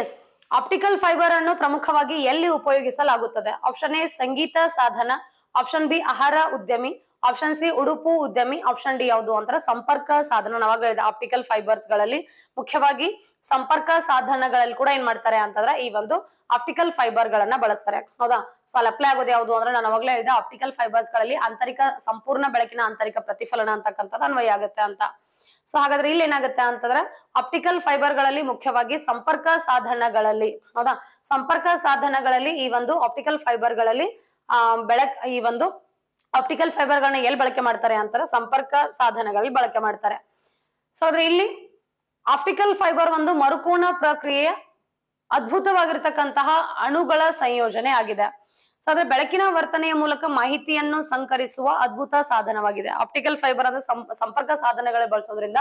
ಎಸ್ ಆಪ್ಟಿಕಲ್ ಫೈಬರ್ ಅನ್ನು ಪ್ರಮುಖವಾಗಿ ಎಲ್ಲಿ ಉಪಯೋಗಿಸಲಾಗುತ್ತದೆ ಆಪ್ಷನ್ ಎ ಸಂಗೀತ ಸಾಧನ ಆಪ್ಷನ್ ಬಿ ಆಹಾರ ಉದ್ಯಮಿ ಆಪ್ಷನ್ ಸಿ ಉಡುಪು ಉದ್ಯಮಿ ಆಪ್ಷನ್ ಡಿ ಯಾವುದು ಅಂತಾರೆ ಸಂಪರ್ಕ ಸಾಧನ ನಾವಾಗ ಹೇಳಿದೆ ಆಪ್ಟಿಕಲ್ ಫೈಬರ್ಸ್ ಗಳಲ್ಲಿ ಮುಖ್ಯವಾಗಿ ಸಂಪರ್ಕ ಸಾಧನಗಳಲ್ಲಿ ಕೂಡ ಏನ್ ಮಾಡ್ತಾರೆ ಅಂತಂದ್ರೆ ಈ ಒಂದು ಆಪ್ಟಿಕಲ್ ಫೈಬರ್ ಗಳನ್ನ ಬಳಸ್ತಾರೆ ಹೌದಾ ಸೊ ಅಲ್ಲಿ ಅಪ್ಲೈ ಆಗೋದು ಯಾವುದು ಅಂದ್ರೆ ನಾನು ಅವಾಗಲೇ ಹೇಳಿದೆ ಆಪ್ಟಿಕಲ್ ಫೈಬರ್ಸ್ ಗಳಲ್ಲಿ ಆಂತರಿಕ ಸಂಪೂರ್ಣ ಬೆಳಕಿನ ಆಂತರಿಕ ಪ್ರತಿಫಲನ ಅಂತಕ್ಕಂಥದ್ದು ಅನ್ವಯ ಆಗುತ್ತೆ ಅಂತ ಸೊ ಹಾಗಾದ್ರೆ ಇಲ್ಲಿ ಏನಾಗುತ್ತೆ ಅಂತಂದ್ರೆ ಆಪ್ಟಿಕಲ್ ಫೈಬರ್ ಗಳಲ್ಲಿ ಮುಖ್ಯವಾಗಿ ಸಂಪರ್ಕ ಸಾಧನಗಳಲ್ಲಿ ಹೌದಾ ಸಂಪರ್ಕ ಸಾಧನಗಳಲ್ಲಿ ಈ ಒಂದು ಆಪ್ಟಿಕಲ್ ಫೈಬರ್ ಗಳಲ್ಲಿ ಆ ಬೆಳಕ್ ಈ ಒಂದು ಆಪ್ಟಿಕಲ್ ಫೈಬರ್ ಗಳನ್ನ ಎಲ್ಲಿ ಬಳಕೆ ಮಾಡ್ತಾರೆ ಅಂತಾರೆ ಸಂಪರ್ಕ ಸಾಧನಗಳಲ್ಲಿ ಬಳಕೆ ಮಾಡ್ತಾರೆ ಸೊ ಅದ್ರ ಇಲ್ಲಿ ಆಪ್ಟಿಕಲ್ ಫೈಬರ್ ಒಂದು ಮರುಕೋಣ ಪ್ರಕ್ರಿಯೆಯ ಅದ್ಭುತವಾಗಿರ್ತಕ್ಕಂತಹ ಅಣುಗಳ ಸಂಯೋಜನೆ ಆಗಿದೆ ಸೊ ಅದ್ರ ಬೆಳಕಿನ ವರ್ತನೆಯ ಮೂಲಕ ಮಾಹಿತಿಯನ್ನು ಸಂಕರಿಸುವ ಅದ್ಭುತ ಸಾಧನವಾಗಿದೆ ಆಪ್ಟಿಕಲ್ ಫೈಬರ್ ಅಂದ್ರೆ ಸಂಪರ್ಕ ಸಾಧನಗಳ ಬಳಸೋದ್ರಿಂದ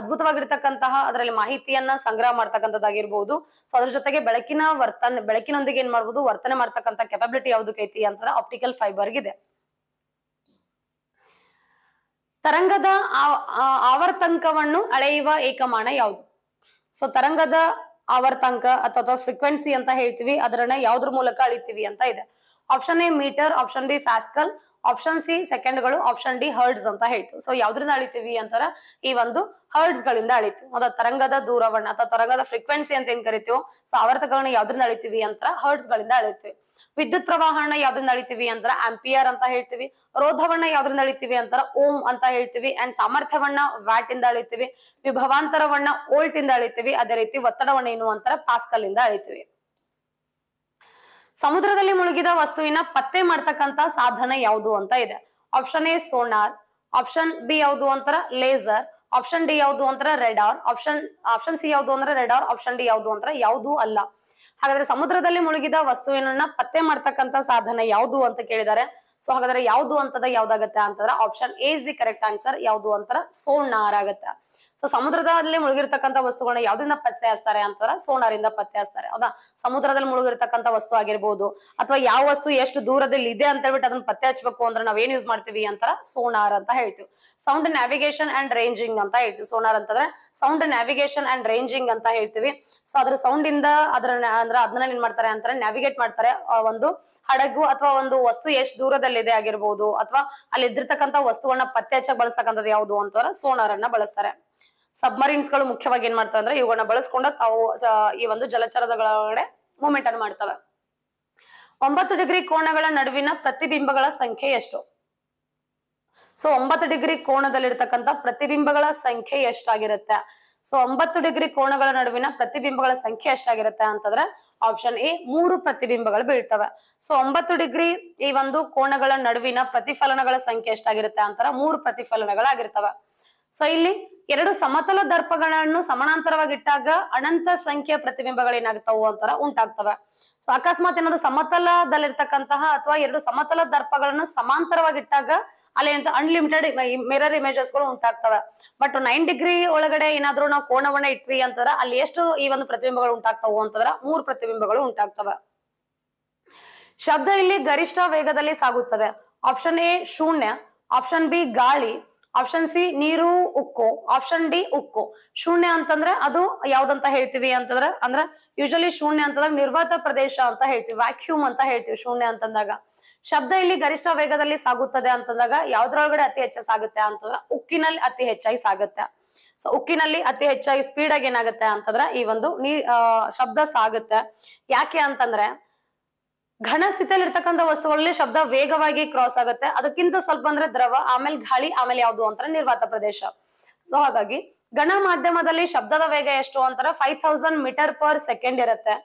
ಅದ್ಭುತವಾಗಿರ್ತಕ್ಕಂತಹ ಅದರಲ್ಲಿ ಮಾಹಿತಿಯನ್ನ ಸಂಗ್ರಹ ಮಾಡ್ತಕ್ಕಂಥದ್ದಾಗಿರ್ಬಹುದು ಸೊ ಅದ್ರ ಜೊತೆಗೆ ಬೆಳಕಿನ ವರ್ತನೆ ಬೆಳಕಿನೊಂದಿಗೆ ಏನ್ ಮಾಡ್ಬೋದು ವರ್ತನೆ ಮಾಡ್ತಕ್ಕಂಥ ಕೆಪಬಿಲಿಟಿ ಯಾವುದಕ್ಕೆ ಐತಿ ಅಂತಂದ್ರೆ ಆಪ್ಟಿಕಲ್ ಇದೆ ತರಂಗದ ಆವರ್ತಂಕವನ್ನು ಅಳೆಯುವ ಏಕಮಾನ ಯಾವುದು ಸೊ ತರಂಗದ ಆವರ್ತಂಕ ಅಥವಾ ಫ್ರೀಕ್ವೆನ್ಸಿ ಅಂತ ಹೇಳ್ತೀವಿ ಅದರನ್ನ ಯಾವ್ದ್ರ ಮೂಲಕ ಅಳಿತೀವಿ ಅಂತ ಇದೆ option A metre option B pascal option C ಸೆಕೆಂಡ್ಗಳು ಆಪ್ಷನ್ ಡಿ ಹರ್ಡ್ಸ್ ಅಂತ ಹೇಳ್ತು ಸೊ ಯಾವ್ದ್ರಿಂದ ಅಳಿತೀವಿ ಅಂತಾರ ಈ ಒಂದು ಹರ್ಡ್ಸ್ ಗಳಿಂದ ಅಳಿತು ಅದ ತರಂಗದ ದೂರವನ್ನ ಅಥವಾ ತರಂಗದ ಫ್ರೀಕ್ವೆನ್ಸಿ ಅಂತ ಏನ್ ಕರಿತೀವೋ ಸೊ ಆವರ್ತಗಳನ್ನ ಯಾವ್ದ್ರಿಂದ ಅಳಿತೀವಿ ಅಂತ ಹರ್ಡ್ಸ್ ಗಳಿಂದ ಅಳಿತೀವಿ ವಿದ್ಯುತ್ ಪ್ರವಾಹನ ಯಾವ್ದ್ರಿಂದ ಅಳಿತೀವಿ ಅಂತಾರ ಆಂಪಿಯರ್ ಅಂತ ಹೇಳ್ತೀವಿ ರೋಧವನ್ನ ಯಾವ್ದ್ರಿಂದ ಅಳಿತೀವಿ ಅಂತಾರ ಓಮ್ ಅಂತ ಹೇಳ್ತೀವಿ ಅಂಡ್ ಸಾಮರ್ಥ್ಯವನ್ನ ವ್ಯಾಟ್ ಇಂದ ಅಳಿತೀವಿ ವಿಭವಾಂತರವನ್ನ ಓಲ್ಟ್ ಇಂದ ಅಳಿತೀವಿ ಅದೇ ರೀತಿ ಒತ್ತಡವನ್ನ ಏನು ಅಂತಾರ ಪಾಸ್ಕಲ್ ಇಂದ ಅಳಿತೀವಿ ಸಮುದ್ರದಲ್ಲಿ ಮುಳುಗಿದ ವಸ್ತುವಿನ ಪತ್ತೆ ಮಾಡ್ತಕ್ಕಂತ ಸಾಧನ ಯಾವುದು ಅಂತ ಇದೆ option A sonar option B ಯಾವುದು ಅಂತರ ಲೇಸರ್ ಆಪ್ಷನ್ ಡಿ ಯಾವುದು ಅಂತರ ರೆಡಾರ್ ಆಪ್ಷನ್ ಆಪ್ಷನ್ ಸಿ ಯಾವುದು ಅಂದ್ರೆ ರೆಡಾರ್ ಆಪ್ಷನ್ ಡಿ ಯಾವುದು ಅಂತ ಯಾವುದು ಅಲ್ಲ ಹಾಗಾದ್ರೆ ಸಮುದ್ರದಲ್ಲಿ ಮುಳುಗಿದ ವಸ್ತುವಿನ ಪತ್ತೆ ಮಾಡ್ತಕ್ಕಂತ ಸಾಧನ ಯಾವುದು ಅಂತ ಕೇಳಿದ್ದಾರೆ ಸೊ ಹಾಗಾದ್ರೆ ಯಾವುದು ಅಂತದ ಯಾವ್ದಾಗತ್ತೆ ಅಂತಂದ್ರೆ option A is the correct answer ಯಾವುದು ಅಂತರ ಸೋನಾರ್ ಆಗತ್ತೆ ಸೊ ಸಮುದ್ರದಲ್ಲಿ ಮುಳುಗಿರ್ತಕ್ಕಂಥ ವಸ್ತುಗಳನ್ನ ಯಾವ್ದಿಂದ ಪತ್ತೆ ಹಚ್ತಾರೆ ಅಂತಾರ ಸೋನಾರಿಂದ ಪತ್ತೆ ಹಚ್ತಾರೆ ಹೌದಾ ಸಮುದ್ರದಲ್ಲಿ ಮುಳುಗಿರ್ತಕ್ಕಂಥ ವಸ್ತು ಆಗಿರ್ಬೋದು ಅಥವಾ ಯಾವ ವಸ್ತು ಎಷ್ಟು ದೂರದಲ್ಲಿ ಇದೆ ಅಂತ ಹೇಳ್ಬಿಟ್ಟು ಅದನ್ನ ಪತ್ತೆ ಹಚ್ಬೇಕು ಅಂದ್ರೆ ನಾವ್ ಏನ್ ಯೂಸ್ ಮಾಡ್ತೀವಿ ಅಂತಾರ ಸೋನಾರ್ ಅಂತ ಹೇಳ್ತೀವಿ ಸೌಂಡ್ ನ್ಯಾವಿಗೇಷನ್ ಅಂಡ್ ರೇಂಜಿಂಗ್ ಅಂತ ಹೇಳ್ತೀವಿ ಸೋನಾರ್ ಅಂತಂದ್ರೆ ಸೌಂಡ್ ನ್ಯಾವಿಗೇಷನ್ ಅಂಡ್ ರೇಂಜಿಂಗ್ ಅಂತ ಹೇಳ್ತೀವಿ ಸೊ ಅದ್ರ ಸೌಂಡ್ ಇಂದ ಅದ್ರ ಅಂದ್ರೆ ಅದನ್ನ ಏನ್ ಮಾಡ್ತಾರೆ ಅಂತಾರೆ ನ್ಯಾವಿಗೇಟ್ ಮಾಡ್ತಾರೆ ಒಂದು ಹಡಗು ಅಥವಾ ಒಂದು ವಸ್ತು ಎಷ್ಟು ದೂರದಲ್ಲಿದೆ ಆಗಿರ್ಬೋದು ಅಥವಾ ಅಲ್ಲಿ ಇದ್ದಿರ್ತಕ್ಕಂಥ ವಸ್ತುಗಳನ್ನ ಪತ್ತೆ ಹಚ್ಚಕ್ ಬಳಸ್ತಕ್ಕಂಥದ್ದು ಯಾವುದು ಅಂತ ಸೋನಾರ್ ಅನ್ನ ಬಳಸ್ತಾರೆ ಸಬ್ಮರೀನ್ಸ್ ಗಳು ಮುಖ್ಯವಾಗಿ ಏನ್ ಮಾಡ್ತವೆ ಅಂದ್ರೆ ಇವುಗಳನ್ನ ಬಳಸ್ಕೊಂಡು ತಾವು ಈ ಒಂದು ಜಲಚರದೊಳಗಡೆ ಮೂಮೆಂಟ್ ಅನ್ನು ಮಾಡ್ತವೆ ಒಂಬತ್ತು ಡಿಗ್ರಿ ಕೋಣಗಳ ನಡುವಿನ ಪ್ರತಿಬಿಂಬಗಳ ಸಂಖ್ಯೆ ಎಷ್ಟು ಸೊ ಒಂಬತ್ತು ಡಿಗ್ರಿ ಕೋಣದಲ್ಲಿರ್ತಕ್ಕಂಥ ಪ್ರತಿಬಿಂಬಗಳ ಸಂಖ್ಯೆ ಎಷ್ಟಾಗಿರುತ್ತೆ ಸೊ ಒಂಬತ್ತು ಡಿಗ್ರಿ ಕೋಣಗಳ ನಡುವಿನ ಪ್ರತಿಬಿಂಬಗಳ ಸಂಖ್ಯೆ ಎಷ್ಟಾಗಿರುತ್ತೆ ಅಂತಂದ್ರೆ ಆಪ್ಷನ್ ಎ ಮೂರು ಪ್ರತಿಬಿಂಬಗಳು ಬೀಳ್ತವೆ ಸೊ ಒಂಬತ್ತು ಡಿಗ್ರಿ ಈ ಒಂದು ಕೋಣಗಳ ನಡುವಿನ ಪ್ರತಿಫಲನಗಳ ಸಂಖ್ಯೆ ಎಷ್ಟಾಗಿರುತ್ತೆ ಅಂತಾರ ಮೂರು ಪ್ರತಿಫಲನಗಳಾಗಿರ್ತವೆ ಸೊ ಇಲ್ಲಿ ಎರಡು ಸಮತಲ ದರ್ಪಗಳನ್ನು ಸಮಾನಾಂತರವಾಗಿ ಇಟ್ಟಾಗ ಅನಂತ ಸಂಖ್ಯೆಯ ಪ್ರತಿಬಿಂಬಗಳೇನಾಗ್ತಾವು ಅಂತರ ಉಂಟಾಗ್ತವೆ ಸೊ ಅಕಸ್ಮಾತ್ ಏನಾದ್ರು ಸಮತಲದಲ್ಲಿರ್ತಕ್ಕಂತಹ ಅಥವಾ ಎರಡು ಸಮತಲ ದರ್ಪಗಳನ್ನು ಸಮಾಂತರವಾಗಿ ಇಟ್ಟಾಗ ಅಲ್ಲಿ ಏನಂತ ಅನ್ಲಿಮಿಟೆಡ್ ಮಿರರ್ ಇಮೇಜಸ್ಗಳು ಉಂಟಾಗ್ತವೆ ಬಟ್ ನೈನ್ ಡಿಗ್ರಿ ಒಳಗಡೆ ಏನಾದ್ರು ನಾವು ಕೋಣವನ್ನ ಇಟ್ವಿ ಅಂತಾರ ಅಲ್ಲಿ ಎಷ್ಟು ಈ ಒಂದು ಪ್ರತಿಬಿಂಬಗಳು ಉಂಟಾಗ್ತಾವು ಅಂತಂದ್ರ ಮೂರು ಪ್ರತಿಬಿಂಬಗಳು ಉಂಟಾಗ್ತವೆ ಶಬ್ದ ಇಲ್ಲಿ ಗರಿಷ್ಠ ವೇಗದಲ್ಲಿ ಸಾಗುತ್ತದೆ ಆಪ್ಷನ್ ಎ ಶೂನ್ಯ ಆಪ್ಷನ್ ಬಿ ಗಾಳಿ ಆಪ್ಷನ್ ಸಿ ನೀರು ಉಕ್ಕು ಆಪ್ಷನ್ ಡಿ ಉಕ್ಕು ಶೂನ್ಯ ಅಂತಂದ್ರೆ ಅದು ಯಾವ್ದಂತ ಹೇಳ್ತೀವಿ ಅಂತಂದ್ರೆ ಅಂದ್ರೆ ಯೂಶಲಿ ಶೂನ್ಯ ಅಂತಂದ್ರೆ ನಿರ್ವಾತ ಪ್ರದೇಶ ಅಂತ ಹೇಳ್ತೀವಿ ವ್ಯಾಕ್ಯೂಮ್ ಅಂತ ಹೇಳ್ತೀವಿ ಶೂನ್ಯ ಅಂತಂದಾಗ ಶಬ್ದ ಇಲ್ಲಿ ಗರಿಷ್ಠ ವೇಗದಲ್ಲಿ ಸಾಗುತ್ತದೆ ಅಂತಂದಾಗ ಯಾವ್ದ್ರೊಳಗಡೆ ಅತಿ ಹೆಚ್ಚ ಸಾಗುತ್ತೆ ಅಂತಂದ್ರೆ ಉಕ್ಕಿನಲ್ಲಿ ಅತಿ ಹೆಚ್ಚಾಗಿ ಸಾಗುತ್ತೆ ಸೊ ಉಕ್ಕಿನಲ್ಲಿ ಅತಿ ಹೆಚ್ಚಾಗಿ ಸ್ಪೀಡ್ ಆಗಿ ಏನಾಗುತ್ತೆ ಅಂತಂದ್ರೆ ಈ ಒಂದು ನೀ ಶಬ್ದ ಸಾಗುತ್ತೆ ಯಾಕೆ ಅಂತಂದ್ರೆ ಘನ ಸ್ಥಿತಿಯಲ್ಲಿ ಇರ್ತಕ್ಕಂಥ ವಸ್ತುಗಳಲ್ಲಿ ಶಬ್ದ ವೇಗವಾಗಿ ಕ್ರಾಸ್ ಆಗುತ್ತೆ ಅದಕ್ಕಿಂತ ಸ್ವಲ್ಪ ಅಂದ್ರೆ ದ್ರವ ಆಮೇಲೆ ಗಾಳಿ ಆಮೇಲೆ ಯಾವುದು ಅಂತಾರೆ ನಿರ್ವಾತ ಪ್ರದೇಶ ಸೊ ಹಾಗಾಗಿ ಘನ ಮಾಧ್ಯಮದಲ್ಲಿ ಶಬ್ದದ ವೇಗ ಎಷ್ಟು ಅಂತಾರೆ five thousand metre per second ಇರುತ್ತೆ